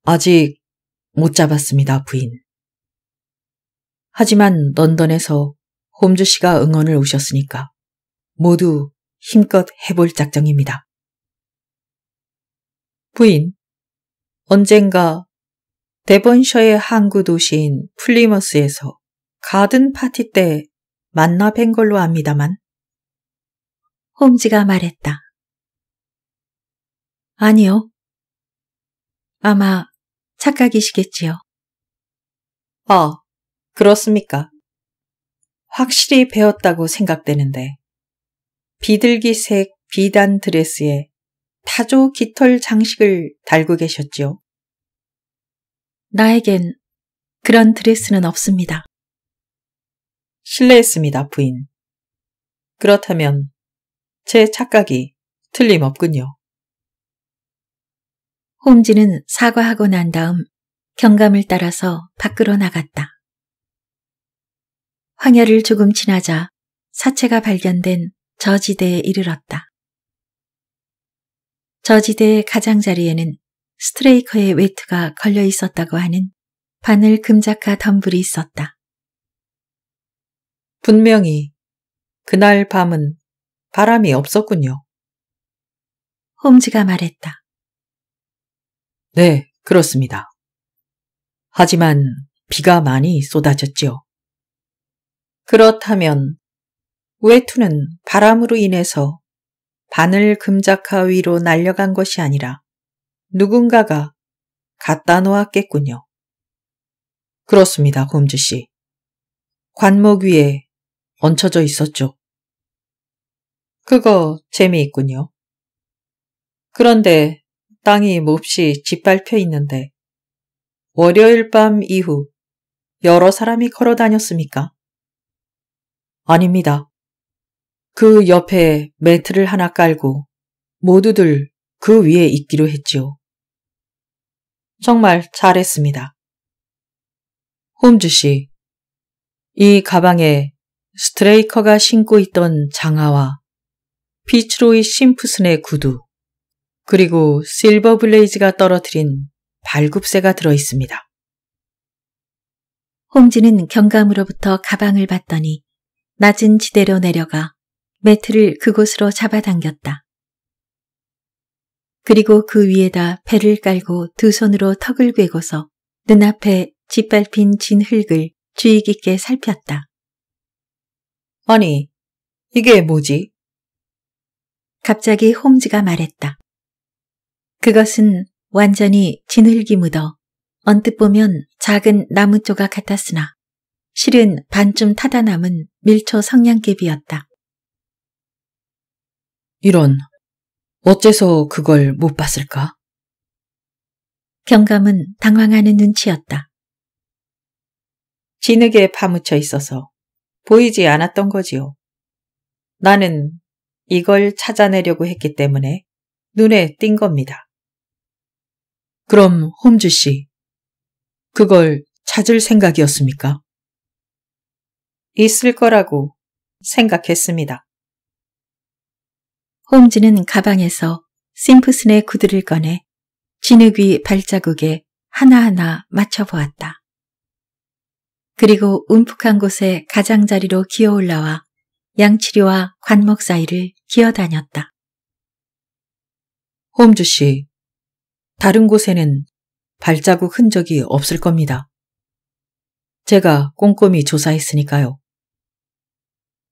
아직 못 잡았습니다, 부인. 하지만 런던에서 홈즈 씨가 응원을 오셨으니까 모두 힘껏 해볼 작정입니다. 부인, 언젠가 데번셔의 항구 도시인 플리머스에서 가든 파티 때 만나 뵌 걸로 압니다만. 홈즈가 말했다. 아니요. 아마 착각이시겠지요. 아, 그렇습니까? 확실히 배웠다고 생각되는데. 비들기색 비단 드레스에 타조 깃털 장식을 달고 계셨지요. 나에겐 그런 드레스는 없습니다. 실례했습니다, 부인. 그렇다면 제 착각이 틀림없군요. 홈즈는 사과하고 난 다음 경감을 따라서 밖으로 나갔다. 황야를 조금 지나자 사체가 발견된 저지대에 이르렀다. 저지대의 가장자리에는 스트레이커의 외투가 걸려 있었다고 하는 바늘 금자카 덤불이 있었다. 분명히 그날 밤은 바람이 없었군요. 홈즈가 말했다. 네, 그렇습니다. 하지만 비가 많이 쏟아졌지요. 그렇다면 외투는 바람으로 인해서 바늘 금자카 위로 날려간 것이 아니라 누군가가 갖다 놓았겠군요. 그렇습니다, 홈즈 씨. 관목 위에 얹혀져 있었죠. 그거 재미있군요. 그런데 땅이 몹시 짓밟혀 있는데 월요일 밤 이후 여러 사람이 걸어 다녔습니까? 아닙니다. 그 옆에 매트를 하나 깔고 모두들 그 위에 있기로 했지요. 정말 잘했습니다. 홈즈 씨, 이 가방에 스트레이커가 신고 있던 장화와 피츠로이 심프슨의 구두, 그리고 실버 블레이즈가 떨어뜨린 발굽새가 들어 있습니다. 홈즈는 경감으로부터 가방을 봤더니 낮은 지대로 내려가 매트를 그곳으로 잡아당겼다. 그리고 그 위에다 배를 깔고 두 손으로 턱을 괴고서 눈앞에 짓밟힌 진흙을 주의 깊게 살폈다. 아니, 이게 뭐지? 갑자기 홈즈가 말했다. 그것은 완전히 진흙이 묻어 언뜻 보면 작은 나무 조각 같았으나 실은 반쯤 타다 남은 밀초 성냥개비였다. 이런, 어째서 그걸 못 봤을까? 경감은 당황하는 눈치였다. 진흙에 파묻혀 있어서 보이지 않았던 거지요. 나는 이걸 찾아내려고 했기 때문에 눈에 띈 겁니다. 그럼 홈즈 씨, 그걸 찾을 생각이었습니까? 있을 거라고 생각했습니다. 홈즈는 가방에서 심프슨의 구두를 꺼내 진흙위 발자국에 하나하나 맞춰보았다. 그리고 움푹한 곳에 가장자리로 기어올라와 양치료와 관목 사이를 기어다녔다. 홈즈 씨, 다른 곳에는 발자국 흔적이 없을 겁니다. 제가 꼼꼼히 조사했으니까요.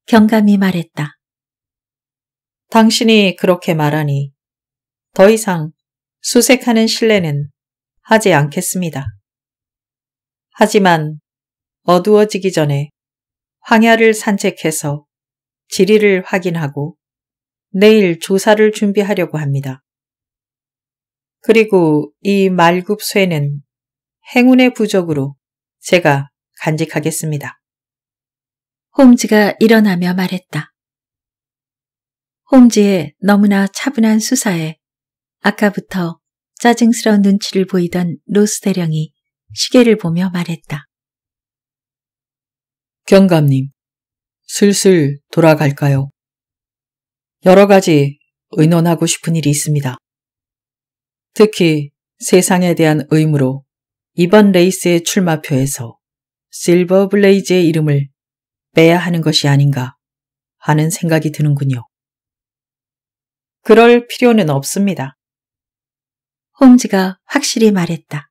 경감이 말했다. 당신이 그렇게 말하니 더 이상 수색하는 신뢰는 하지 않겠습니다. 하지만 어두워지기 전에 황야를 산책해서 지리를 확인하고 내일 조사를 준비하려고 합니다. 그리고 이 말굽쇠는 행운의 부족으로 제가 간직하겠습니다. 홈즈가 일어나며 말했다. 홈즈의 너무나 차분한 수사에 아까부터 짜증스러운 눈치를 보이던 로스 대령이 시계를 보며 말했다. 경감님, 슬슬 돌아갈까요? 여러 가지 의논하고 싶은 일이 있습니다. 특히 세상에 대한 의무로 이번 레이스의 출마표에서 실버 블레이즈의 이름을 빼야 하는 것이 아닌가 하는 생각이 드는군요. 그럴 필요는 없습니다. 홈즈가 확실히 말했다.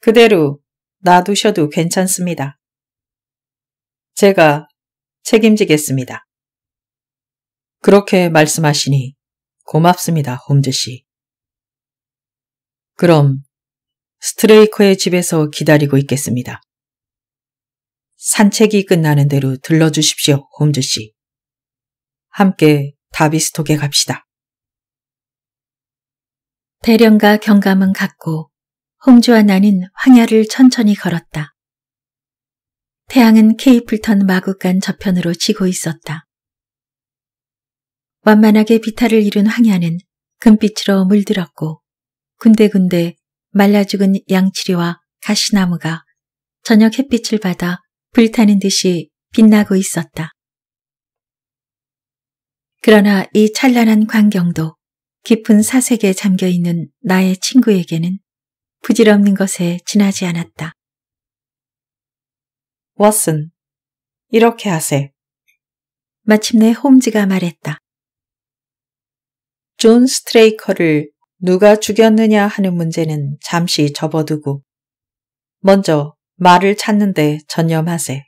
그대로 놔두셔도 괜찮습니다. 제가 책임지겠습니다. 그렇게 말씀하시니 고맙습니다, 홈즈 씨. 그럼 스트레이커의 집에서 기다리고 있겠습니다. 산책이 끝나는 대로 들러주십시오, 홈즈 씨. 함께 다비스톡에 갑시다. 대령과 경감은 같고 홍주와 나는 황야를 천천히 걸었다. 태양은 케이플턴 마구간 저편으로 지고 있었다. 완만하게 비탈을 이룬 황야는 금빛으로 물들었고 군데군데 말라 죽은 양치리와 가시나무가 저녁 햇빛을 받아 불타는 듯이 빛나고 있었다. 그러나 이 찬란한 광경도 깊은 사색에 잠겨 있는 나의 친구에게는 부질없는 것에 지나지 않았다. 워슨 이렇게 하세. 마침내 홈즈가 말했다. 존 스트레이커를 누가 죽였느냐 하는 문제는 잠시 접어두고 먼저 말을 찾는데 전념하세.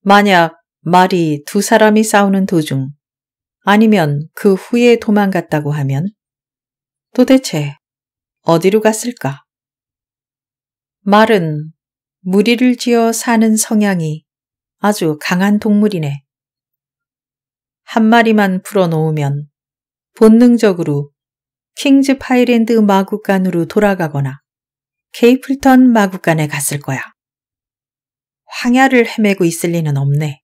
만약 말이 두 사람이 싸우는 도중 아니면 그 후에 도망갔다고 하면 도대체 어디로 갔을까? 말은 무리를 지어 사는 성향이 아주 강한 동물이네. 한 마리만 풀어놓으면 본능적으로 킹즈 파이랜드 마구간으로 돌아가거나 케이플턴 마구간에 갔을 거야. 황야를 헤매고 있을 리는 없네.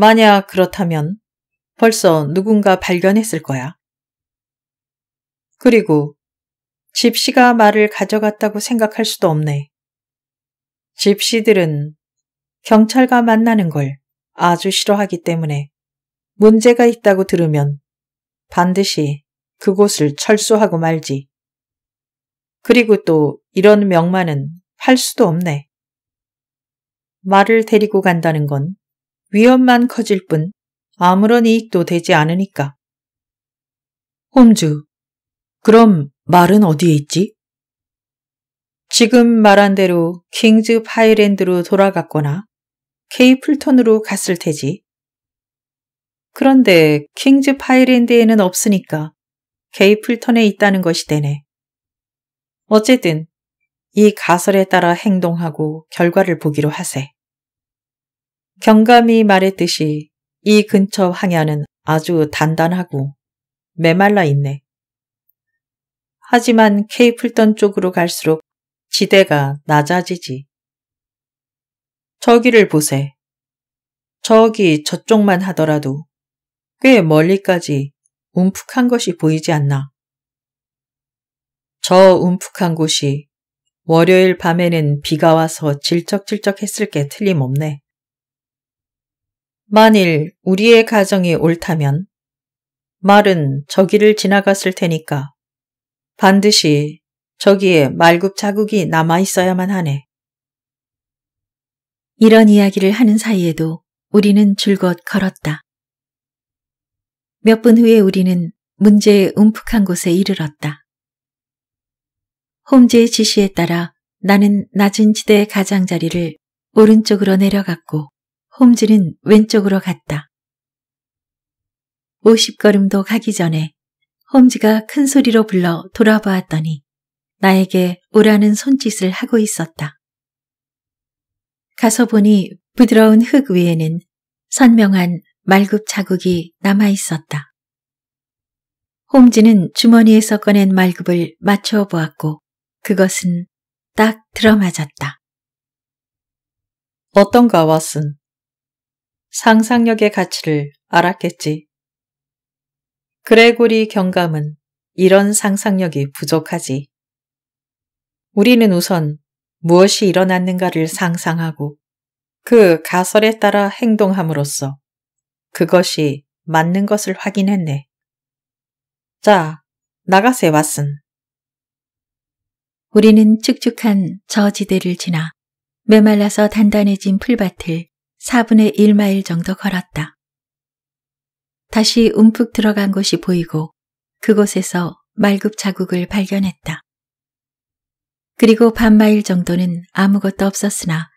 만약 그렇다면 벌써 누군가 발견했을 거야. 그리고 집시가 말을 가져갔다고 생각할 수도 없네. 집시들은 경찰과 만나는 걸 아주 싫어하기 때문에 문제가 있다고 들으면 반드시 그곳을 철수하고 말지. 그리고 또 이런 명만은 할 수도 없네. 말을 데리고 간다는 건 위험만 커질 뿐 아무런 이익도 되지 않으니까. 홈즈, 그럼 말은 어디에 있지? 지금 말한 대로 킹즈 파이랜드로 돌아갔거나 케이플턴으로 갔을 테지. 그런데 킹즈 파이랜드에는 없으니까 케이플턴에 있다는 것이 되네. 어쨌든 이 가설에 따라 행동하고 결과를 보기로 하세. 경감이 말했듯이 이 근처 항야는 아주 단단하고 메말라 있네. 하지만 케이플턴 쪽으로 갈수록 지대가 낮아지지. 저기를 보세. 저기 저쪽만 하더라도 꽤 멀리까지 움푹한 것이 보이지 않나. 저 움푹한 곳이 월요일 밤에는 비가 와서 질척질척 했을 게 틀림없네. 만일 우리의 가정이 옳다면 말은 저기를 지나갔을 테니까 반드시 저기에 말굽 자국이 남아 있어야만 하네. 이런 이야기를 하는 사이에도 우리는 줄곧 걸었다. 몇 분 후에 우리는 문제의 움푹한 곳에 이르렀다. 홈즈의 지시에 따라 나는 낮은 지대의 가장자리를 오른쪽으로 내려갔고 홈즈는 왼쪽으로 갔다. 50걸음도 가기 전에 홈즈가 큰 소리로 불러 돌아보았더니 나에게 오라는 손짓을 하고 있었다. 가서 보니 부드러운 흙 위에는 선명한 말굽 자국이 남아 있었다. 홈즈는 주머니에서 꺼낸 말굽을 맞춰 보았고 그것은 딱 들어맞았다. 어떤가 왓슨? 상상력의 가치를 알았겠지. 그레고리 경감은 이런 상상력이 부족하지. 우리는 우선 무엇이 일어났는가를 상상하고 그 가설에 따라 행동함으로써 그것이 맞는 것을 확인했네. 자, 나가세 왓슨. 우리는 축축한 저지대를 지나 메말라서 단단해진 풀밭을 4분의 1마일 정도 걸었다. 다시 움푹 들어간 곳이 보이고 그곳에서 말굽 자국을 발견했다. 그리고 반마일 정도는 아무것도 없었으나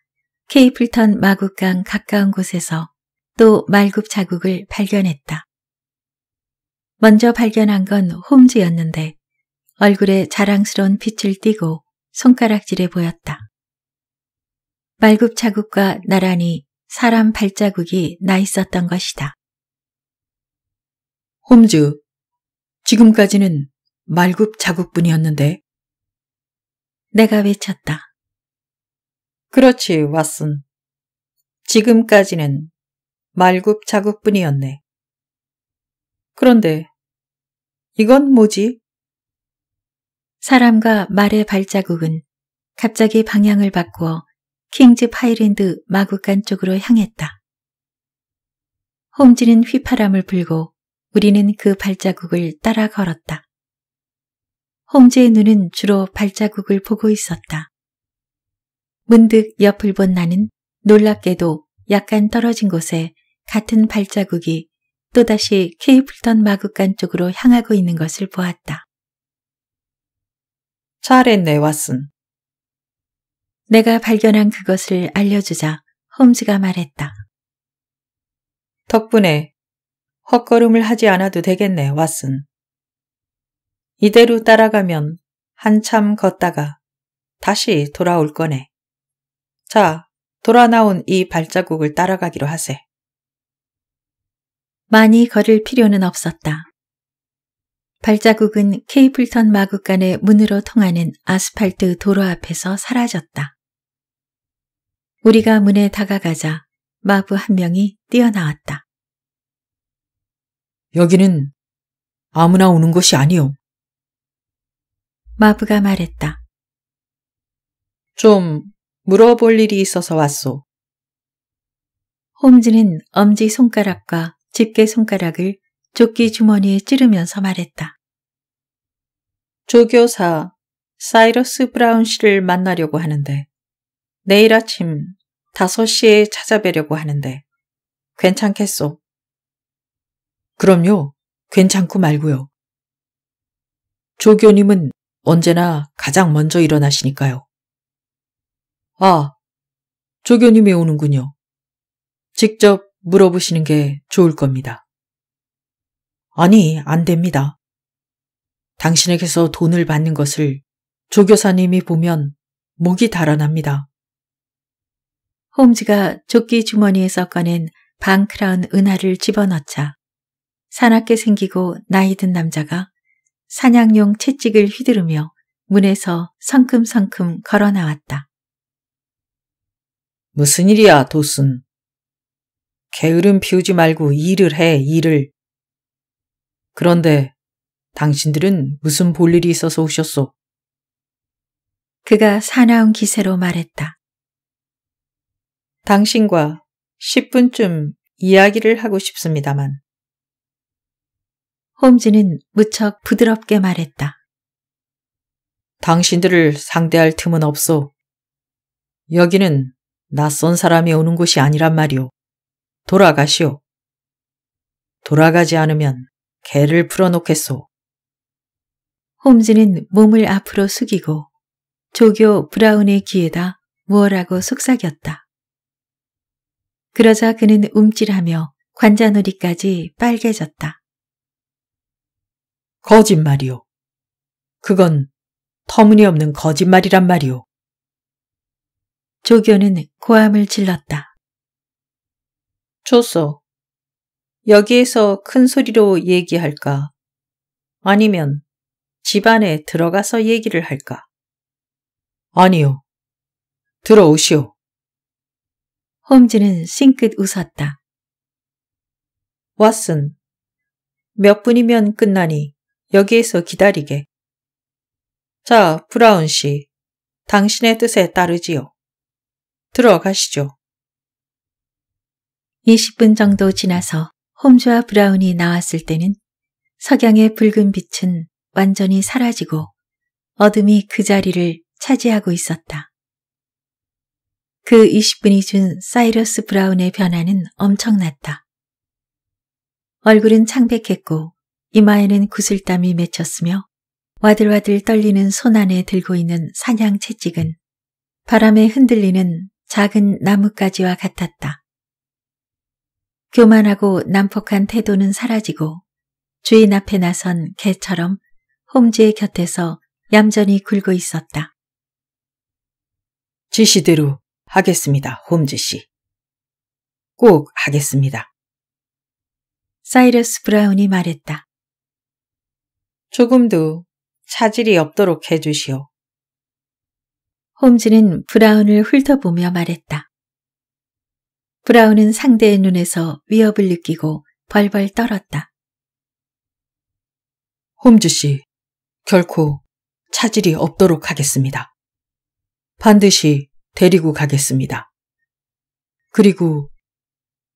케이플턴 마구강 가까운 곳에서 또 말굽 자국을 발견했다. 먼저 발견한 건 홈즈였는데 얼굴에 자랑스러운 빛을 띠고 손가락질해 보였다. 말굽 자국과 나란히 사람 발자국이 나 있었던 것이다. 홈즈, 지금까지는 말굽 자국뿐이었는데. 내가 외쳤다. 그렇지, 왓슨. 지금까지는 말굽 자국뿐이었네. 그런데 이건 뭐지? 사람과 말의 발자국은 갑자기 방향을 바꾸어 킹즈 파이랜드 마구간 쪽으로 향했다. 홈즈는 휘파람을 불고 우리는 그 발자국을 따라 걸었다. 홈즈의 눈은 주로 발자국을 보고 있었다. 문득 옆을 본 나는 놀랍게도 약간 떨어진 곳에 같은 발자국이 또다시 케이플턴 마구간 쪽으로 향하고 있는 것을 보았다. 잘했네, 왓슨. 내가 발견한 그것을 알려주자 홈즈가 말했다. 덕분에 헛걸음을 하지 않아도 되겠네, 왓슨. 이대로 따라가면 한참 걷다가 다시 돌아올 거네. 자, 돌아 나온 이 발자국을 따라가기로 하세. 많이 걸을 필요는 없었다. 발자국은 케이플턴 마구간의 문으로 통하는 아스팔트 도로 앞에서 사라졌다. 우리가 문에 다가가자 마부 한 명이 뛰어나왔다. 여기는 아무나 오는 것이 아니오 마부가 말했다. 좀 물어볼 일이 있어서 왔소. 홈즈는 엄지 손가락과 집게 손가락을 조끼 주머니에 찌르면서 말했다. 조교사 사이러스 브라운 씨를 만나려고 하는데 내일 아침 5시에 찾아뵈려고 하는데 괜찮겠소? 그럼요. 괜찮고 말고요. 조교님은 언제나 가장 먼저 일어나시니까요. 아, 조교님이 오는군요. 직접 물어보시는 게 좋을 겁니다. 아니, 안 됩니다. 당신에게서 돈을 받는 것을 조교사님이 보면 목이 달아납니다. 홈즈가 조끼 주머니에서 꺼낸 반크라운 은화를 집어넣자 사납게 생기고 나이든 남자가 사냥용 채찍을 휘두르며 문에서 성큼성큼 걸어 나왔다. 무슨 일이야, 도슨. 게으름 피우지 말고 일을 해, 일을. 그런데 당신들은 무슨 볼일이 있어서 오셨소? 그가 사나운 기세로 말했다. 당신과 10분쯤 이야기를 하고 싶습니다만. 홈즈는 무척 부드럽게 말했다. 당신들을 상대할 틈은 없소. 여기는 낯선 사람이 오는 곳이 아니란 말이오. 돌아가시오. 돌아가지 않으면 개를 풀어놓겠소. 홈즈는 몸을 앞으로 숙이고 조교 브라운의 귀에다 무어라고 속삭였다. 그러자 그는 움찔하며 관자놀이까지 빨개졌다. 거짓말이요. 그건 터무니없는 거짓말이란 말이오. 조교는 고함을 질렀다. 좋소. 여기에서 큰 소리로 얘기할까? 아니면 집 안에 들어가서 얘기를 할까? 아니요. 들어오시오. 홈즈는 싱긋 웃었다. 왓슨, 몇 분이면 끝나니 여기에서 기다리게. 자, 브라운 씨, 당신의 뜻에 따르지요. 들어가시죠. 20분 정도 지나서 홈즈와 브라운이 나왔을 때는 석양의 붉은 빛은 완전히 사라지고 어둠이 그 자리를 차지하고 있었다. 그 20분이 준 사이러스 브라운의 변화는 엄청났다. 얼굴은 창백했고 이마에는 구슬땀이 맺혔으며 와들와들 떨리는 손 안에 들고 있는 사냥 채찍은 바람에 흔들리는 작은 나뭇가지와 같았다. 교만하고 난폭한 태도는 사라지고 주인 앞에 나선 개처럼 홈즈의 곁에서 얌전히 굴고 있었다. 지시대로 하겠습니다, 홈즈 씨. 꼭 하겠습니다. 사이러스 브라운이 말했다. 조금도 차질이 없도록 해주시오. 홈즈는 브라운을 훑어보며 말했다. 브라운은 상대의 눈에서 위협을 느끼고 벌벌 떨었다. 홈즈 씨, 결코 차질이 없도록 하겠습니다. 반드시 데리고 가겠습니다. 그리고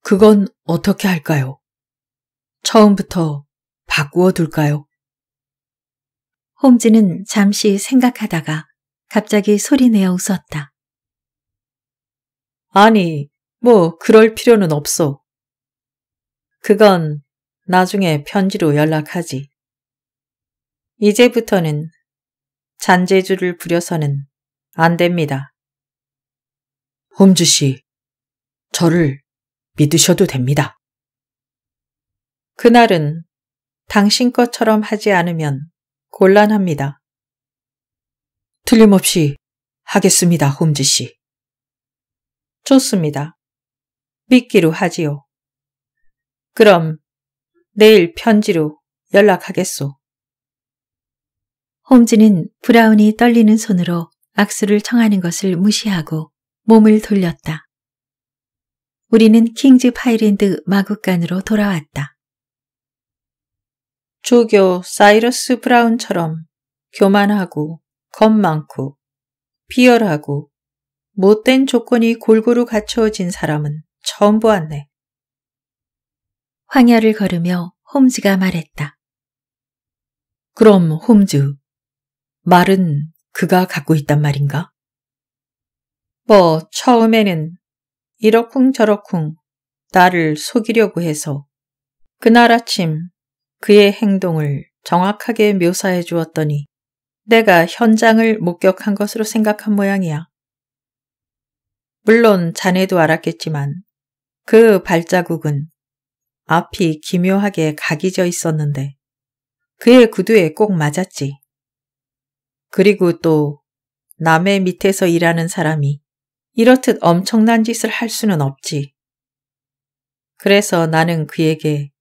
그건 어떻게 할까요? 처음부터 바꾸어 둘까요? 홈즈는 잠시 생각하다가 갑자기 소리내어 웃었다. 아니, 뭐 그럴 필요는 없어. 그건 나중에 편지로 연락하지. 이제부터는 잔재주를 부려서는 안 됩니다. 홈즈 씨, 저를 믿으셔도 됩니다. 그날은 당신 것처럼 하지 않으면 곤란합니다. 틀림없이 하겠습니다, 홈즈 씨. 좋습니다. 믿기로 하지요. 그럼 내일 편지로 연락하겠소. 홈즈는 브라운이 떨리는 손으로 악수를 청하는 것을 무시하고 몸을 돌렸다. 우리는 킹즈 파일랜드 마구간으로 돌아왔다. 조교 사이러스 브라운처럼 교만하고 겁 많고 비열하고 못된 조건이 골고루 갖춰진 사람은 처음 보았네. 황야를 걸으며 홈즈가 말했다. 그럼 홈즈, 말은 그가 갖고 있단 말인가? 뭐 처음에는 이러쿵저러쿵 나를 속이려고 해서 그날 아침 그의 행동을 정확하게 묘사해 주었더니 내가 현장을 목격한 것으로 생각한 모양이야. 물론 자네도 알았겠지만 그 발자국은 앞이 기묘하게 각이져 있었는데 그의 구두에 꼭 맞았지. 그리고 또 남의 밑에서 일하는 사람이 이렇듯 엄청난 짓을 할 수는 없지. 그래서 나는 그에게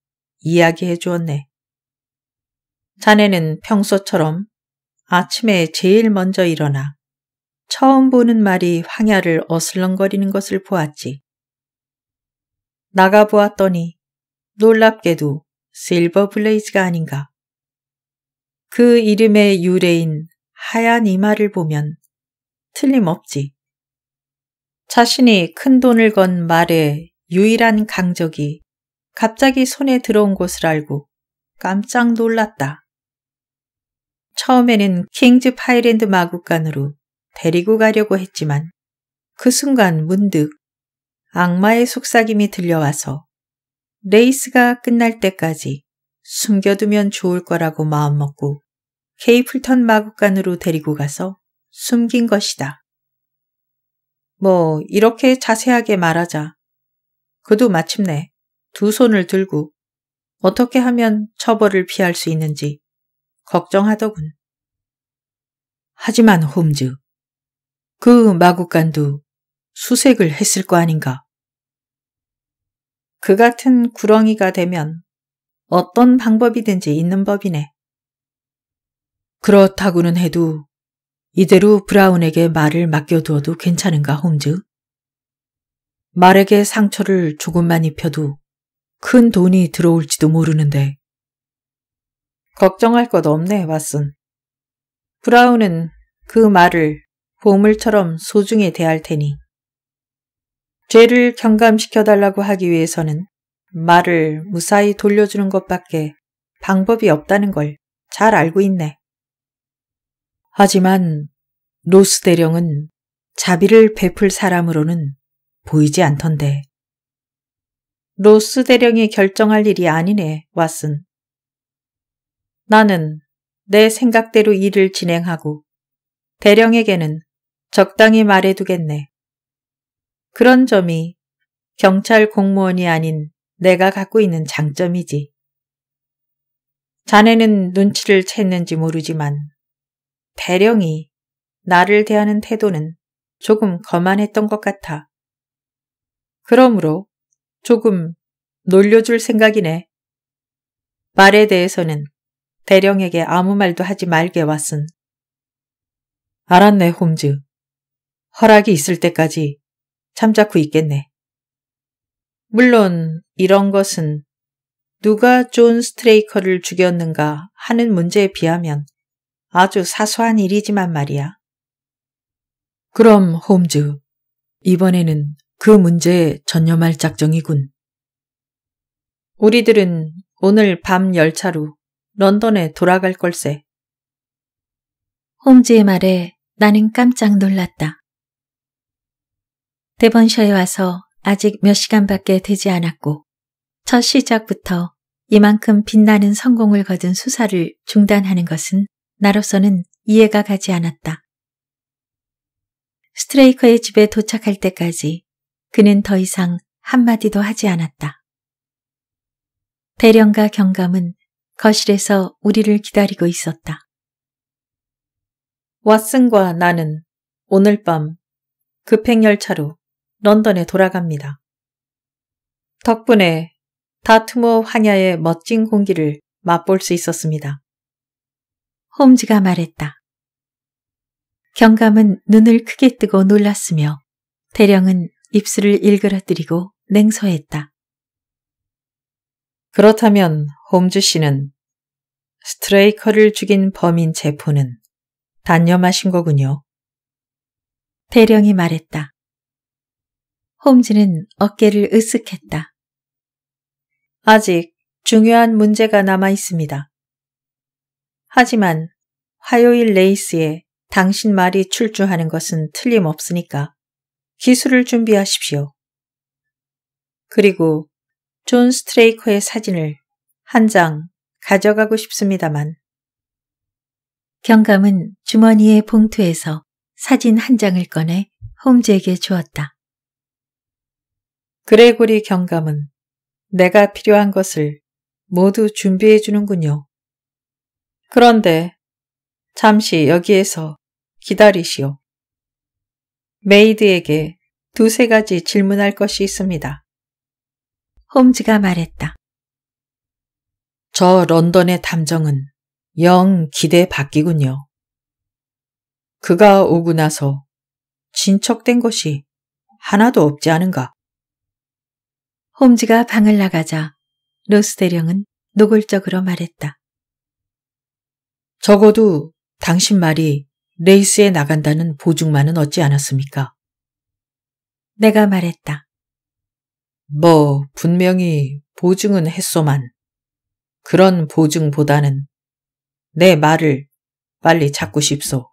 이야기해 주었네. 자네는 평소처럼 아침에 제일 먼저 일어나 처음 보는 말이 황야를 어슬렁거리는 것을 보았지. 나가 보았더니 놀랍게도 실버 블레이즈가 아닌가. 그 이름의 유래인 하얀 이마를 보면 틀림없지. 자신이 큰 돈을 건 말의 유일한 강적이 갑자기 손에 들어온 것을 알고 깜짝 놀랐다. 처음에는 킹즈 파이랜드 마구간으로 데리고 가려고 했지만 그 순간 문득 악마의 속삭임이 들려와서 레이스가 끝날 때까지 숨겨두면 좋을 거라고 마음먹고 케이플턴 마구간으로 데리고 가서 숨긴 것이다. 뭐, 이렇게 자세하게 말하자. 그도 마침내 두 손을 들고 어떻게 하면 처벌을 피할 수 있는지 걱정하더군. 하지만 홈즈, 그 마국간도 수색을 했을 거 아닌가. 그 같은 구렁이가 되면 어떤 방법이든지 있는 법이네. 그렇다고는 해도 이대로 브라운에게 말을 맡겨두어도 괜찮은가 홈즈? 말에게 상처를 조금만 입혀도 큰 돈이 들어올지도 모르는데. 걱정할 것 없네, 왓슨. 브라운은 그 말을 보물처럼 소중히 대할 테니. 죄를 경감시켜달라고 하기 위해서는 말을 무사히 돌려주는 것밖에 방법이 없다는 걸 잘 알고 있네. 하지만 로스 대령은 자비를 베풀 사람으로는 보이지 않던데. 로스 대령이 결정할 일이 아니네, 왓슨. 나는 내 생각대로 일을 진행하고 대령에게는 적당히 말해두겠네. 그런 점이 경찰 공무원이 아닌 내가 갖고 있는 장점이지. 자네는 눈치를 챘는지 모르지만 대령이 나를 대하는 태도는 조금 거만했던 것 같아. 그러므로 조금 놀려줄 생각이네. 말에 대해서는 대령에게 아무 말도 하지 말게 왔은. 알았네, 홈즈. 허락이 있을 때까지 참자고 있겠네. 물론 이런 것은 누가 존 스트레이커를 죽였는가 하는 문제에 비하면 아주 사소한 일이지만 말이야. 그럼 홈즈, 이번에는 그 문제에 전념할 작정이군. 우리들은 오늘 밤 열차로 런던에 돌아갈 걸세. 홈즈의 말에 나는 깜짝 놀랐다. 대번셔에 와서 아직 몇 시간밖에 되지 않았고 첫 시작부터 이만큼 빛나는 성공을 거둔 수사를 중단하는 것은 나로서는 이해가 가지 않았다. 스트레이커의 집에 도착할 때까지 그는 더 이상 한마디도 하지 않았다. 대령과 경감은 거실에서 우리를 기다리고 있었다. 왓슨과 나는 오늘 밤 급행열차로 런던에 돌아갑니다. 덕분에 다트모 황야의 멋진 공기를 맛볼 수 있었습니다. 홈즈가 말했다. 경감은 눈을 크게 뜨고 놀랐으며 대령은 입술을 일그러뜨리고 냉소했다. 그렇다면 홈즈 씨는 스트레이커를 죽인 범인 제포는 단념하신 거군요. 대령이 말했다. 홈즈는 어깨를 으쓱했다. 아직 중요한 문제가 남아 있습니다. 하지만 화요일 레이스에 당신 말이 출주하는 것은 틀림없으니까 기술을 준비하십시오. 그리고 존 스트레이커의 사진을 한 장 가져가고 싶습니다만. 경감은 주머니의 봉투에서 사진 한 장을 꺼내 홈즈에게 주었다. 그레고리 경감은 내가 필요한 것을 모두 준비해 주는군요. 그런데 잠시 여기에서 기다리시오. 메이드에게 두세 가지 질문할 것이 있습니다. 홈즈가 말했다. 저 런던의 탐정은 영 기대 밖이군요. 그가 오고 나서 진척된 것이 하나도 없지 않은가? 홈즈가 방을 나가자 로스 대령은 노골적으로 말했다. 적어도 당신 말이 레이스에 나간다는 보증만은 얻지 않았습니까? 내가 말했다. 뭐, 분명히 보증은 했소만. 그런 보증보다는 내 말을 빨리 찾고 싶소.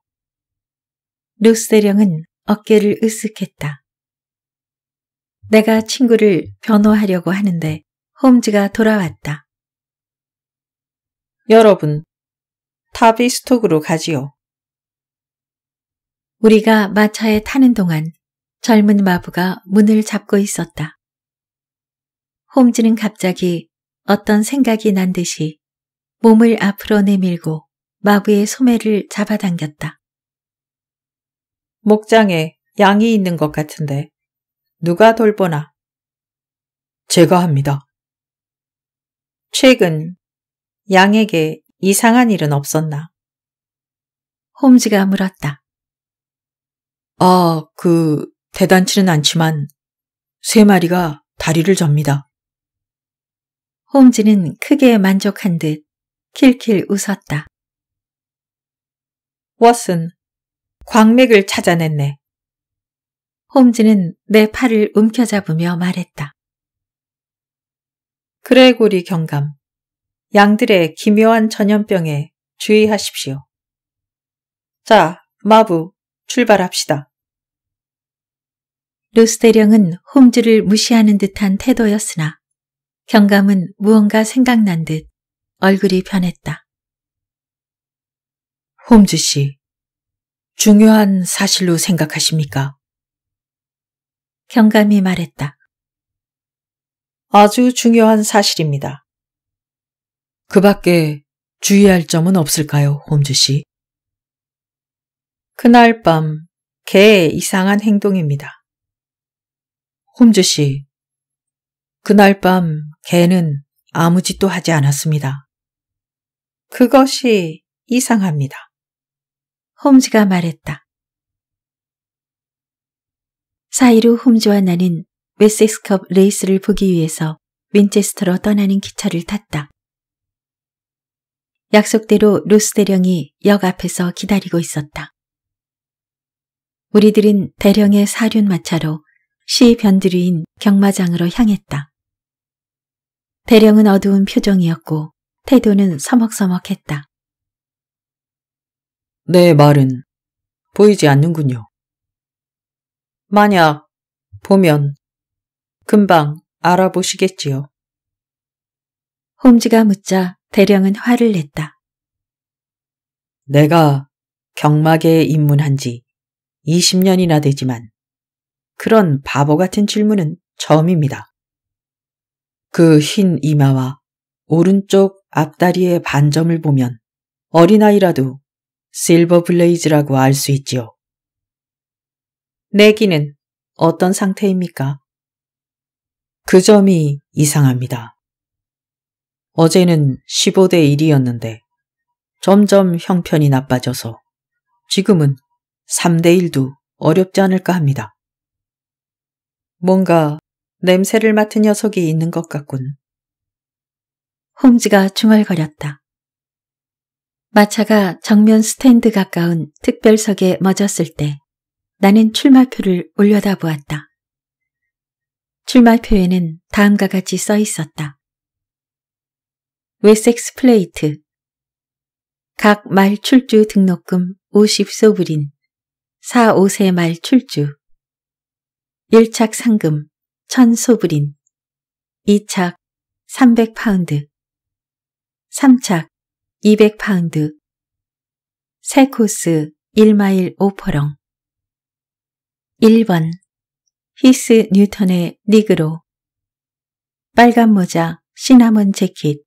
룩세령은 어깨를 으쓱했다. 내가 친구를 변호하려고 하는데 홈즈가 돌아왔다. 여러분, 타비스톡으로 가지요. 우리가 마차에 타는 동안 젊은 마부가 문을 잡고 있었다. 홈즈는 갑자기 어떤 생각이 난 듯이 몸을 앞으로 내밀고 마부의 소매를 잡아당겼다. 목장에 양이 있는 것 같은데 누가 돌보나? 제가 합니다. 최근 양에게 이상한 일은 없었나? 홈즈가 물었다. 아, 그, 대단치는 않지만, 세 마리가 다리를 접니다. 홈즈는 크게 만족한 듯 킬킬 웃었다. 워슨, 광맥을 찾아냈네. 홈즈는 내 팔을 움켜잡으며 말했다. 그레고리 경감, 양들의 기묘한 전염병에 주의하십시오. 자, 마부, 출발합시다. 루스 대령은 홈즈를 무시하는 듯한 태도였으나 경감은 무언가 생각난 듯 얼굴이 변했다. 홈즈 씨, 중요한 사실로 생각하십니까? 경감이 말했다. 아주 중요한 사실입니다. 그 밖에 주의할 점은 없을까요, 홈즈 씨? 그날 밤, 개의 이상한 행동입니다. 홈즈 씨, 그날 밤 개는 아무 짓도 하지 않았습니다. 그것이 이상합니다. 홈즈가 말했다. 사이로 홈즈와 나는 웨세스컵 레이스를 보기 위해서 윈체스터로 떠나는 기차를 탔다. 약속대로 루스 대령이 역 앞에서 기다리고 있었다. 우리들은 대령의 사륜 마차로 시 변두리인 경마장으로 향했다. 대령은 어두운 표정이었고 태도는 서먹서먹했다. 내 말은 보이지 않는군요. 만약 보면 금방 알아보시겠지요. 홈즈가 묻자 대령은 화를 냈다. 내가 경막에 입문한 지 20년이나 되지만 그런 바보 같은 질문은 처음입니다. 그 흰 이마와 오른쪽 앞다리의 반점을 보면 어린아이라도 실버 블레이즈라고 알 수 있지요. 내기는 어떤 상태입니까? 그 점이 이상합니다. 어제는 15대 1이었는데 점점 형편이 나빠져서 지금은 3대 1도 어렵지 않을까 합니다. 뭔가 냄새를 맡은 녀석이 있는 것 같군. 홈즈가 중얼거렸다. 마차가 정면 스탠드 가까운 특별석에 멎었을 때 나는 출마표를 올려다보았다. 출마표에는 다음과 같이 써 있었다. 왜 섹스플레이트 각 말출주 등록금 50소브린 4, 5세 말출주 1착 상금 1000소브린 2착 300파운드 3착 200파운드 3코스 1마일 오퍼렁 1번 히스 뉴턴의 니그로 빨간 모자 시나몬 재킷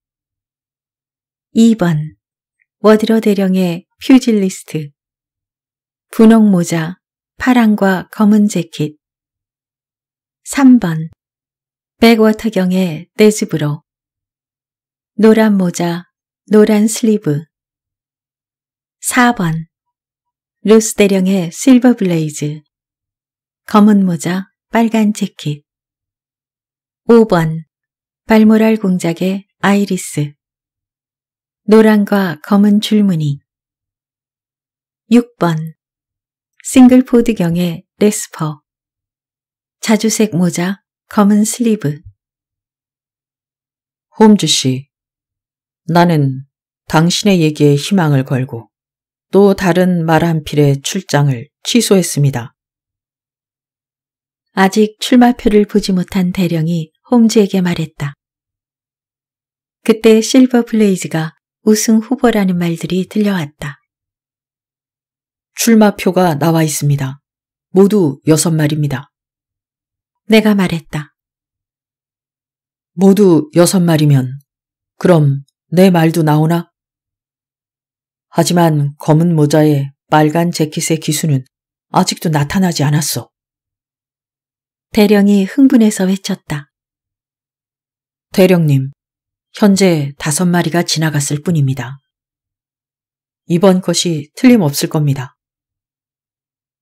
2번 워드러 대령의 퓨질리스트 분홍 모자, 파랑과 검은 재킷 3번 백워터경의 내집으로 노란 모자, 노란 슬리브 4번 루스 대령의 실버 블레이즈 검은 모자, 빨간 재킷 5번 발모랄 공작의 아이리스 노란과 검은 줄무늬 6번 싱글포드경의 레스퍼 자주색 모자, 검은 슬리브 홈즈 씨, 나는 당신의 얘기에 희망을 걸고 또 다른 말한 필의 출장을 취소했습니다. 아직 출마표를 보지 못한 대령이 홈즈에게 말했다. 그때 실버 블레이즈가 우승 후보라는 말들이 들려왔다. 출마표가 나와 있습니다. 모두 여섯 마리입니다. 내가 말했다. 모두 여섯 마리면 그럼 내 말도 나오나? 하지만 검은 모자에 빨간 재킷의 기수는 아직도 나타나지 않았어. 대령이 흥분해서 외쳤다. 대령님, 현재 다섯 마리가 지나갔을 뿐입니다. 이번 것이 틀림없을 겁니다.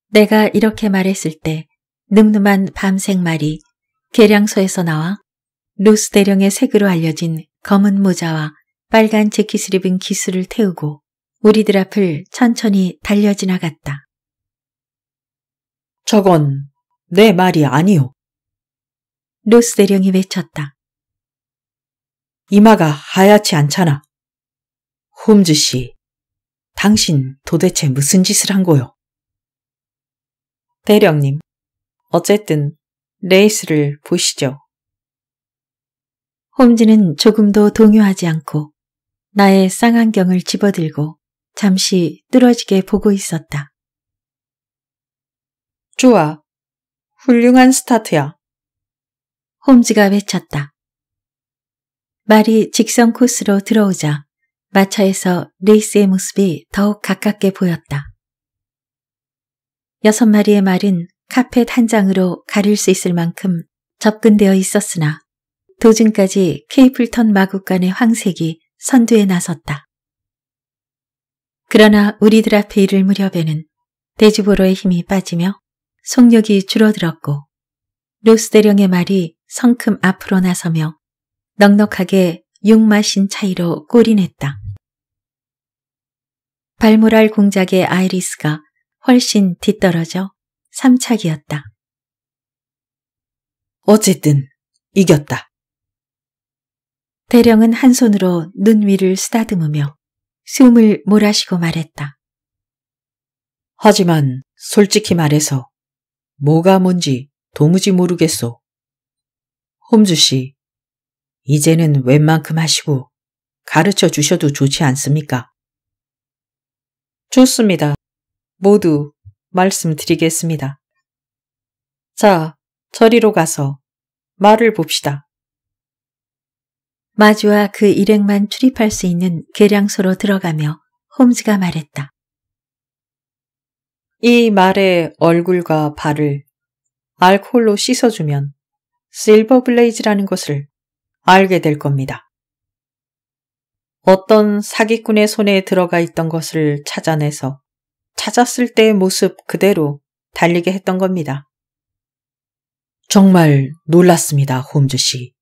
내가 이렇게 말했을 때 늠름한 밤색말이 계량소에서 나와 루스 대령의 색으로 알려진 검은 모자와 빨간 재킷을 입은 기수를 태우고 우리들 앞을 천천히 달려 지나갔다. 저건 내 말이 아니오. 루스 대령이 외쳤다. 이마가 하얗지 않잖아. 홈즈 씨, 당신 도대체 무슨 짓을 한 거요? 대령님, 어쨌든 레이스를 보시죠. 홈즈는 조금도 동요하지 않고 나의 쌍안경을 집어들고 잠시 뚫어지게 보고 있었다. 좋아. 훌륭한 스타트야. 홈즈가 외쳤다. 말이 직선 코스로 들어오자 마차에서 레이스의 모습이 더욱 가깝게 보였다. 여섯 마리의 말은 카펫 한 장으로 가릴 수 있을 만큼 접근되어 있었으나 도중까지 케이플턴 마구간의 황색이 선두에 나섰다. 그러나 우리들 앞에 이를 무렵에는 대주보로의 힘이 빠지며 속력이 줄어들었고 로스 대령의 말이 성큼 앞으로 나서며 넉넉하게 육마신 차이로 꼬리냈다. 발모랄 공작의 아이리스가 훨씬 뒤떨어져 3착이었다. 어쨌든 이겼다. 대령은 한 손으로 눈 위를 쓰다듬으며 숨을 몰아쉬고 말했다. 하지만 솔직히 말해서 뭐가 뭔지 도무지 모르겠소. 홈즈 씨, 이제는 웬만큼 하시고 가르쳐 주셔도 좋지 않습니까? 좋습니다. 모두 말씀드리겠습니다. 자, 저리로 가서 말을 봅시다. 마주와 그 일행만 출입할 수 있는 계량소로 들어가며 홈즈가 말했다. 이 말의 얼굴과 발을 알코올로 씻어주면 실버 블레이즈라는 것을 알게 될 겁니다. 어떤 사기꾼의 손에 들어가 있던 것을 찾아내서 찾았을 때의 모습 그대로 달리게 했던 겁니다. 정말 놀랐습니다, 홈즈 씨.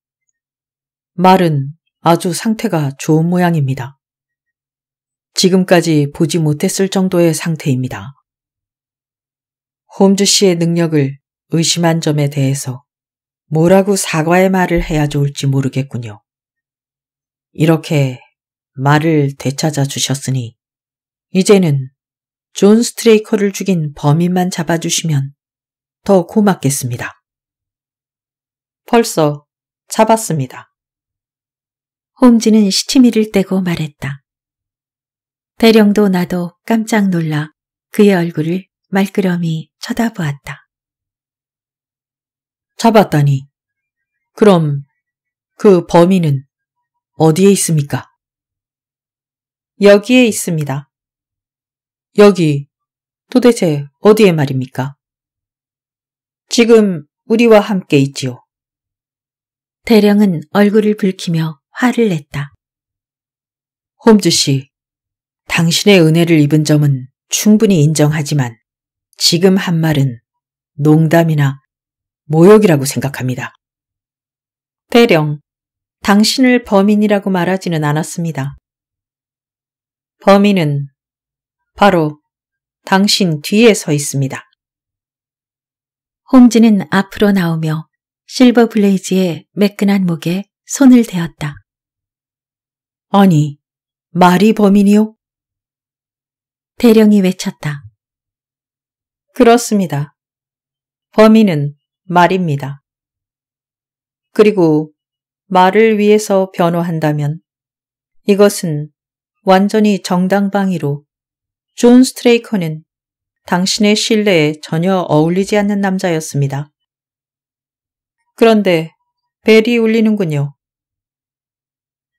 말은 아주 상태가 좋은 모양입니다. 지금까지 보지 못했을 정도의 상태입니다. 홈즈 씨의 능력을 의심한 점에 대해서 뭐라고 사과의 말을 해야 좋을지 모르겠군요. 이렇게 말을 되찾아 주셨으니 이제는 존 스트레이커를 죽인 범인만 잡아주시면 더 고맙겠습니다. 벌써 잡았습니다. 홈즈는 시치미를 떼고 말했다. 대령도 나도 깜짝 놀라 그의 얼굴을 말끄러미 쳐다보았다. 잡았다니. 그럼 그 범인은 어디에 있습니까? 여기에 있습니다. 여기 도대체 어디에 말입니까? 지금 우리와 함께 있지요. 대령은 얼굴을 붉히며 화를 냈다. 홈즈 씨, 당신의 은혜를 입은 점은 충분히 인정하지만 지금 한 말은 농담이나 모욕이라고 생각합니다. 대령, 당신을 범인이라고 말하지는 않았습니다. 범인은 바로 당신 뒤에 서 있습니다. 홈즈는 앞으로 나오며 실버 블레이즈의 매끈한 목에 손을 대었다. 아니, 말이 범인이요? 대령이 외쳤다. 그렇습니다. 범인은 말입니다. 그리고 말을 위해서 변호한다면 이것은 완전히 정당방위로 존 스트레이커는 당신의 신뢰에 전혀 어울리지 않는 남자였습니다. 그런데 벨이 울리는군요.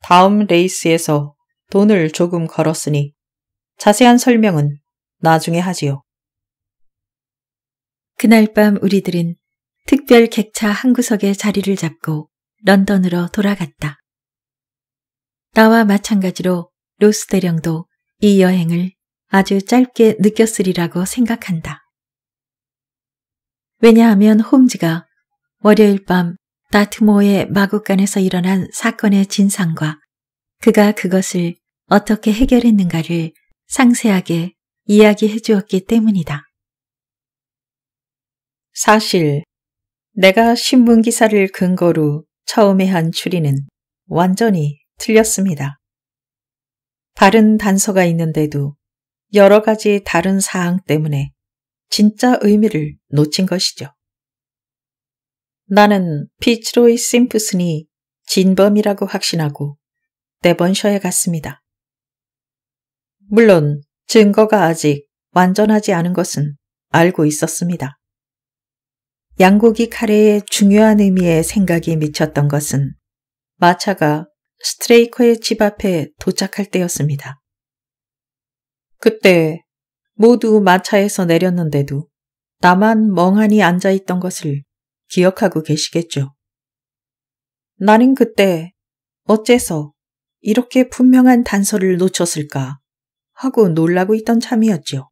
다음 레이스에서 돈을 조금 걸었으니 자세한 설명은 나중에 하지요. 그날 밤 우리들은 특별 객차 한 구석에 자리를 잡고 런던으로 돌아갔다. 나와 마찬가지로 로스 대령도 이 여행을 아주 짧게 느꼈으리라고 생각한다. 왜냐하면 홈즈가 월요일 밤 다트모의 마구간에서 일어난 사건의 진상과 그가 그것을 어떻게 해결했는가를 상세하게 이야기해 주었기 때문이다. 사실 내가 신문기사를 근거로 처음에 한 추리는 완전히 틀렸습니다. 다른 단서가 있는데도 여러 가지 다른 사항 때문에 진짜 의미를 놓친 것이죠. 나는 피츠로이 심프슨이 진범이라고 확신하고 데번셔에 갔습니다. 물론 증거가 아직 완전하지 않은 것은 알고 있었습니다. 양고기 카레의 중요한 의미에 생각이 미쳤던 것은 마차가 스트레이커의 집 앞에 도착할 때였습니다. 그때 모두 마차에서 내렸는데도 나만 멍하니 앉아있던 것을 기억하고 계시겠죠. 나는 그때 어째서 이렇게 분명한 단서를 놓쳤을까 하고 놀라고 있던 참이었죠.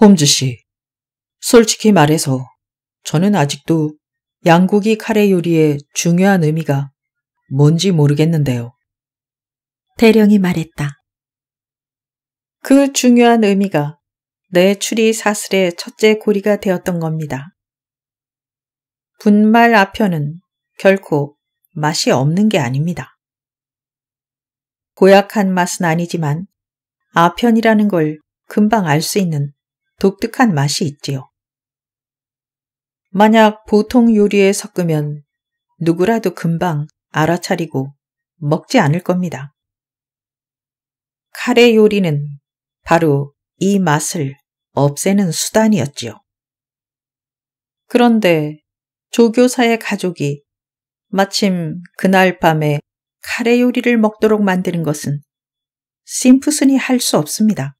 홈즈 씨, 솔직히 말해서 저는 아직도 양고기 카레 요리의 중요한 의미가 뭔지 모르겠는데요. 대령이 말했다. 그 중요한 의미가 내 추리 사슬의 첫째 고리가 되었던 겁니다. 분말 아편은 결코 맛이 없는 게 아닙니다. 고약한 맛은 아니지만 아편이라는 걸 금방 알 수 있는 독특한 맛이 있지요. 만약 보통 요리에 섞으면 누구라도 금방 알아차리고 먹지 않을 겁니다. 카레 요리는 바로 이 맛을 없애는 수단이었지요. 그런데 조교사의 가족이 마침 그날 밤에 카레 요리를 먹도록 만드는 것은 심프슨이 할 수 없습니다.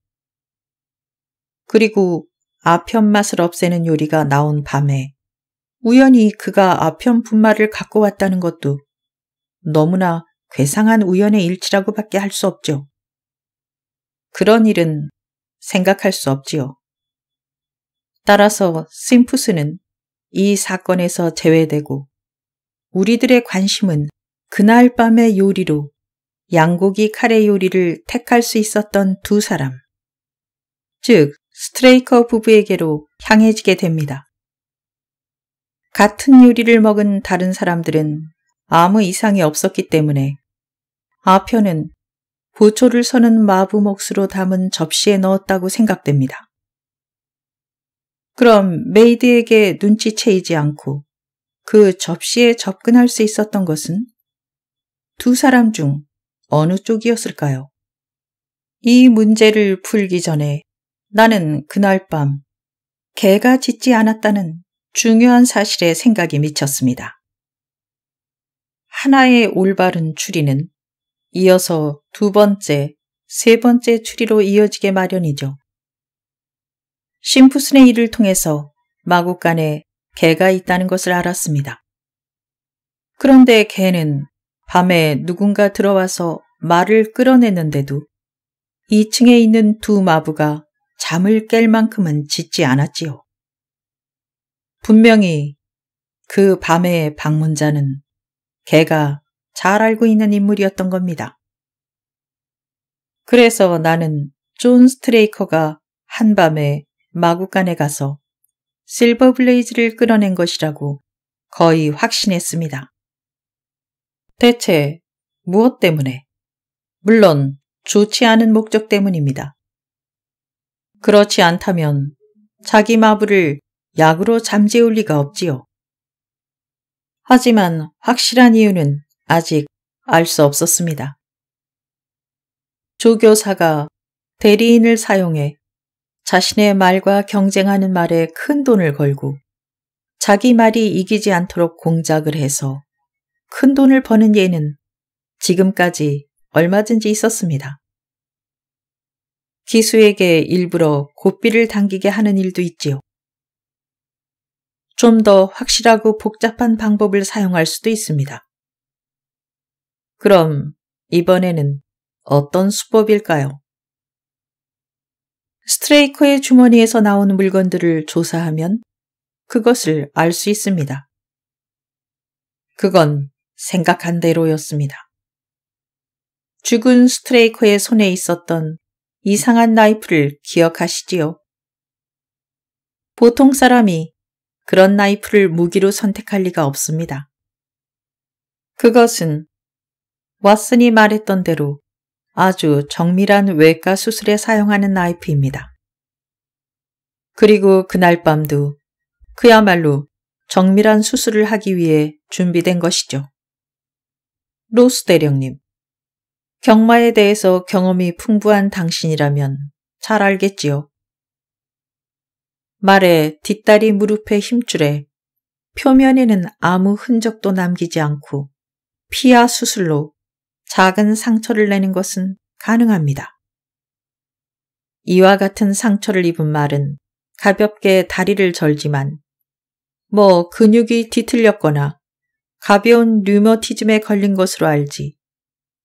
그리고 아편 맛을 없애는 요리가 나온 밤에 우연히 그가 아편 분말을 갖고 왔다는 것도 너무나 괴상한 우연의 일치라고밖에 할 수 없죠. 그런 일은 생각할 수 없지요. 따라서 심푸스는 이 사건에서 제외되고 우리들의 관심은 그날 밤의 요리로 양고기 카레 요리를 택할 수 있었던 두 사람, 즉 스트레이커 부부에게로 향해지게 됩니다. 같은 요리를 먹은 다른 사람들은 아무 이상이 없었기 때문에 아편은 부초를 서는 마부 몫으로 담은 접시에 넣었다고 생각됩니다. 그럼 메이드에게 눈치채이지 않고 그 접시에 접근할 수 있었던 것은 두 사람 중 어느 쪽이었을까요? 이 문제를 풀기 전에 나는 그날 밤 개가 짖지 않았다는 중요한 사실에 생각이 미쳤습니다. 하나의 올바른 추리는 이어서 두 번째, 세 번째 추리로 이어지게 마련이죠. 심프슨의 일을 통해서 마국간에 개가 있다는 것을 알았습니다. 그런데 개는 밤에 누군가 들어와서 말을 끌어냈는데도 2층에 있는 두 마부가 잠을 깰 만큼은 짖지 않았지요. 분명히 그 밤의 방문자는 개가잘 알고 있는 인물이었던 겁니다. 그래서 나는 존 스트레이커가 한밤에 마구간에 가서 실버 블레이즈를 끌어낸 것이라고 거의 확신했습니다. 대체 무엇 때문에? 물론 좋지 않은 목적 때문입니다. 그렇지 않다면 자기 마부를 약으로 잠재울 리가 없지요. 하지만 확실한 이유는 아직 알 수 없었습니다. 조교사가 대리인을 사용해 자신의 말과 경쟁하는 말에 큰 돈을 걸고 자기 말이 이기지 않도록 공작을 해서 큰 돈을 버는 예는 지금까지 얼마든지 있었습니다. 기수에게 일부러 고삐를 당기게 하는 일도 있지요. 좀더 확실하고 복잡한 방법을 사용할 수도 있습니다. 그럼 이번에는 어떤 수법일까요? 스트레이커의 주머니에서 나온 물건들을 조사하면 그것을 알 수 있습니다. 그건 생각한 대로였습니다. 죽은 스트레이커의 손에 있었던 이상한 나이프를 기억하시지요? 보통 사람이 그런 나이프를 무기로 선택할 리가 없습니다. 그것은 왓슨이 말했던 대로 아주 정밀한 외과 수술에 사용하는 나이프입니다. 그리고 그날 밤도 그야말로 정밀한 수술을 하기 위해 준비된 것이죠. 로스 대령님, 경마에 대해서 경험이 풍부한 당신이라면 잘 알겠지요. 말에 뒷다리 무릎에 힘줄에 표면에는 아무 흔적도 남기지 않고 피하 수술로 작은 상처를 내는 것은 가능합니다. 이와 같은 상처를 입은 말은 가볍게 다리를 절지만 뭐 근육이 뒤틀렸거나 가벼운 류머티즘에 걸린 것으로 알지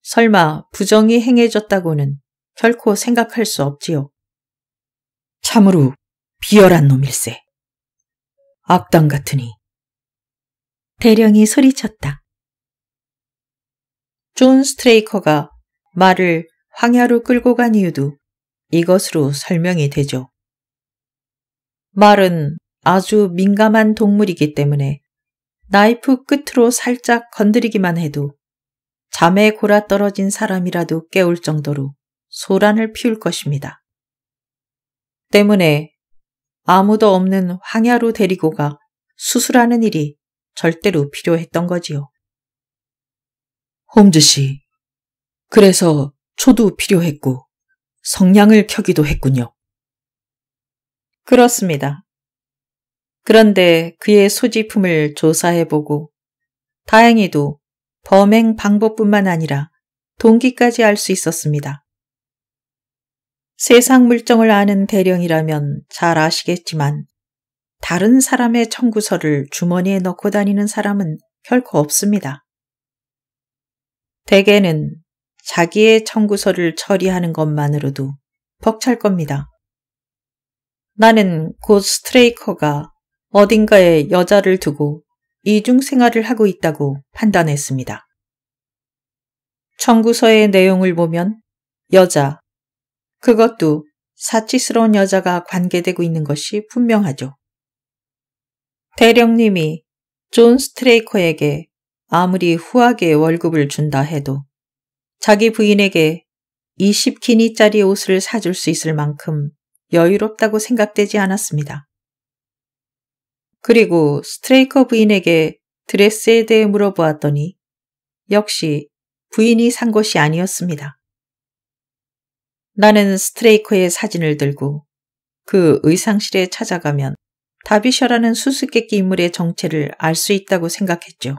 설마 부정이 행해졌다고는 결코 생각할 수 없지요. 참으로 비열한 놈일세. 악당 같으니. 대령이 소리쳤다. 존 스트레이커가 말을 황야로 끌고 간 이유도 이것으로 설명이 되죠. 말은 아주 민감한 동물이기 때문에 나이프 끝으로 살짝 건드리기만 해도 잠에 골아 떨어진 사람이라도 깨울 정도로 소란을 피울 것입니다. 때문에 아무도 없는 황야로 데리고 가 수술하는 일이 절대로 필요했던 거지요. 홈즈 씨, 그래서 초도 필요했고 성냥을 켜기도 했군요. 그렇습니다. 그런데 그의 소지품을 조사해보고 다행히도 범행 방법뿐만 아니라 동기까지 알 수 있었습니다. 세상 물정을 아는 대령이라면 잘 아시겠지만 다른 사람의 청구서를 주머니에 넣고 다니는 사람은 결코 없습니다. 대개는 자기의 청구서를 처리하는 것만으로도 벅찰 겁니다. 나는 곧 스트레이커가 어딘가에 여자를 두고 이중 생활을 하고 있다고 판단했습니다. 청구서의 내용을 보면 여자, 그것도 사치스러운 여자가 관계되고 있는 것이 분명하죠. 대령님이 존 스트레이커에게 아무리 후하게 월급을 준다 해도 자기 부인에게 20키니짜리 옷을 사줄 수 있을 만큼 여유롭다고 생각되지 않았습니다. 그리고 스트레이커 부인에게 드레스에 대해 물어보았더니 역시 부인이 산 것이 아니었습니다. 나는 스트레이커의 사진을 들고 그 의상실에 찾아가면 다비셔라는 수수께끼 인물의 정체를 알 수 있다고 생각했죠.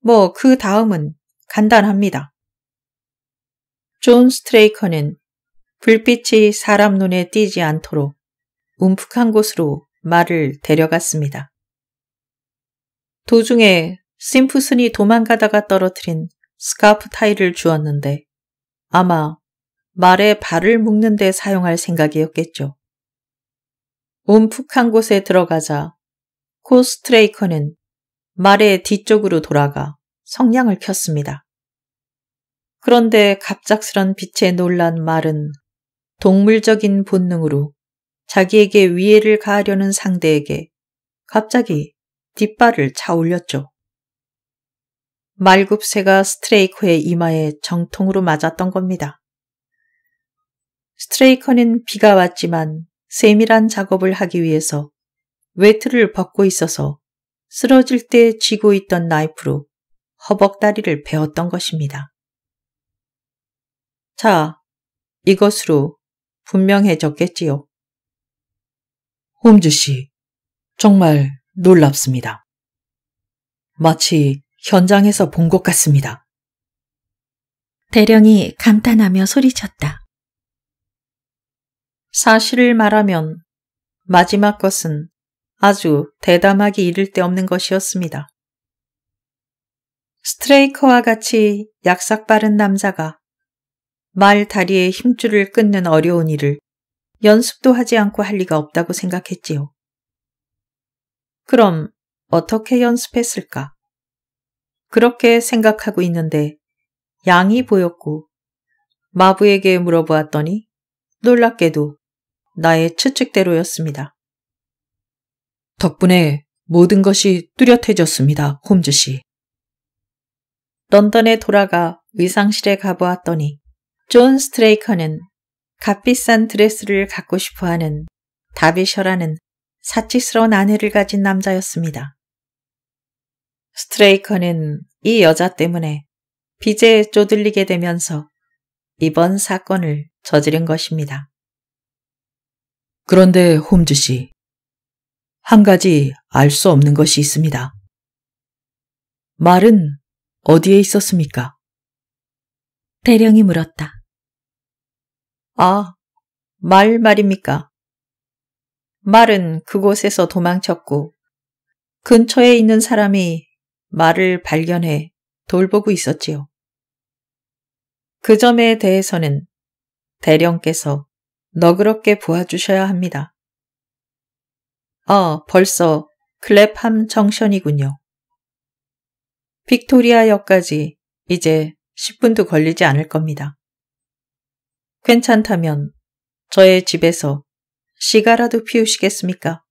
뭐 그 다음은 간단합니다. 존 스트레이커는 불빛이 사람 눈에 띄지 않도록 움푹한 곳으로 말을 데려갔습니다. 도중에 심프슨이 도망가다가 떨어뜨린 스카프 타이를 주었는데 아마 말에 발을 묶는 데 사용할 생각이었겠죠. 움푹한 곳에 들어가자 코스트레이커는 말의 뒤쪽으로 돌아가 성냥을 켰습니다. 그런데 갑작스런 빛에 놀란 말은 동물적인 본능으로 자기에게 위해를 가하려는 상대에게 갑자기 뒷발을 차올렸죠. 말굽새가 스트레이커의 이마에 정통으로 맞았던 겁니다. 스트레이커는 비가 왔지만 세밀한 작업을 하기 위해서 외투를 벗고 있어서 쓰러질 때 쥐고 있던 나이프로 허벅다리를 베었던 것입니다. 자, 이것으로 분명해졌겠지요. 홈즈 씨, 정말 놀랍습니다. 마치 현장에서 본 것 같습니다. 대령이 감탄하며 소리쳤다. 사실을 말하면 마지막 것은 아주 대담하기 이를 데 없는 것이었습니다. 스트레이커와 같이 약삭 빠른 남자가 말 다리에 힘줄을 끊는 어려운 일을 연습도 하지 않고 할 리가 없다고 생각했지요. 그럼 어떻게 연습했을까? 그렇게 생각하고 있는데 양이 보였고 마부에게 물어보았더니 놀랍게도 나의 추측대로였습니다. 덕분에 모든 것이 뚜렷해졌습니다, 홈즈 씨. 런던에 돌아가 의상실에 가보았더니 존 스트레이커는 값비싼 드레스를 갖고 싶어하는 다비셔라는 사치스러운 아내를 가진 남자였습니다. 스트레이커는 이 여자 때문에 빚에 쪼들리게 되면서 이번 사건을 저지른 것입니다. 그런데 홈즈 씨, 한 가지 알 수 없는 것이 있습니다. 말은 어디에 있었습니까? 대령이 물었다. 아, 말 말입니까? 말은 그곳에서 도망쳤고 근처에 있는 사람이 말을 발견해 돌보고 있었지요. 그 점에 대해서는 대령께서 너그럽게 보아주셔야 합니다. 아, 벌써 클랩함 정션이군요. 빅토리아역까지 이제 10분도 걸리지 않을 겁니다. 괜찮다면 저의 집에서 시가라도 피우시겠습니까?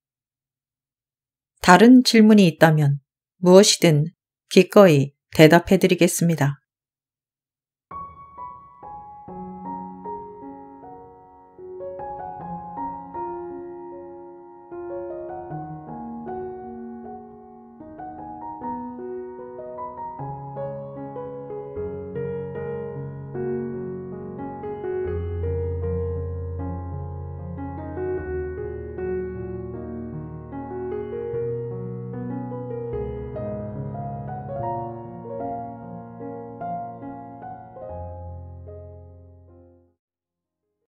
다른 질문이 있다면 무엇이든 기꺼이 대답해 드리겠습니다.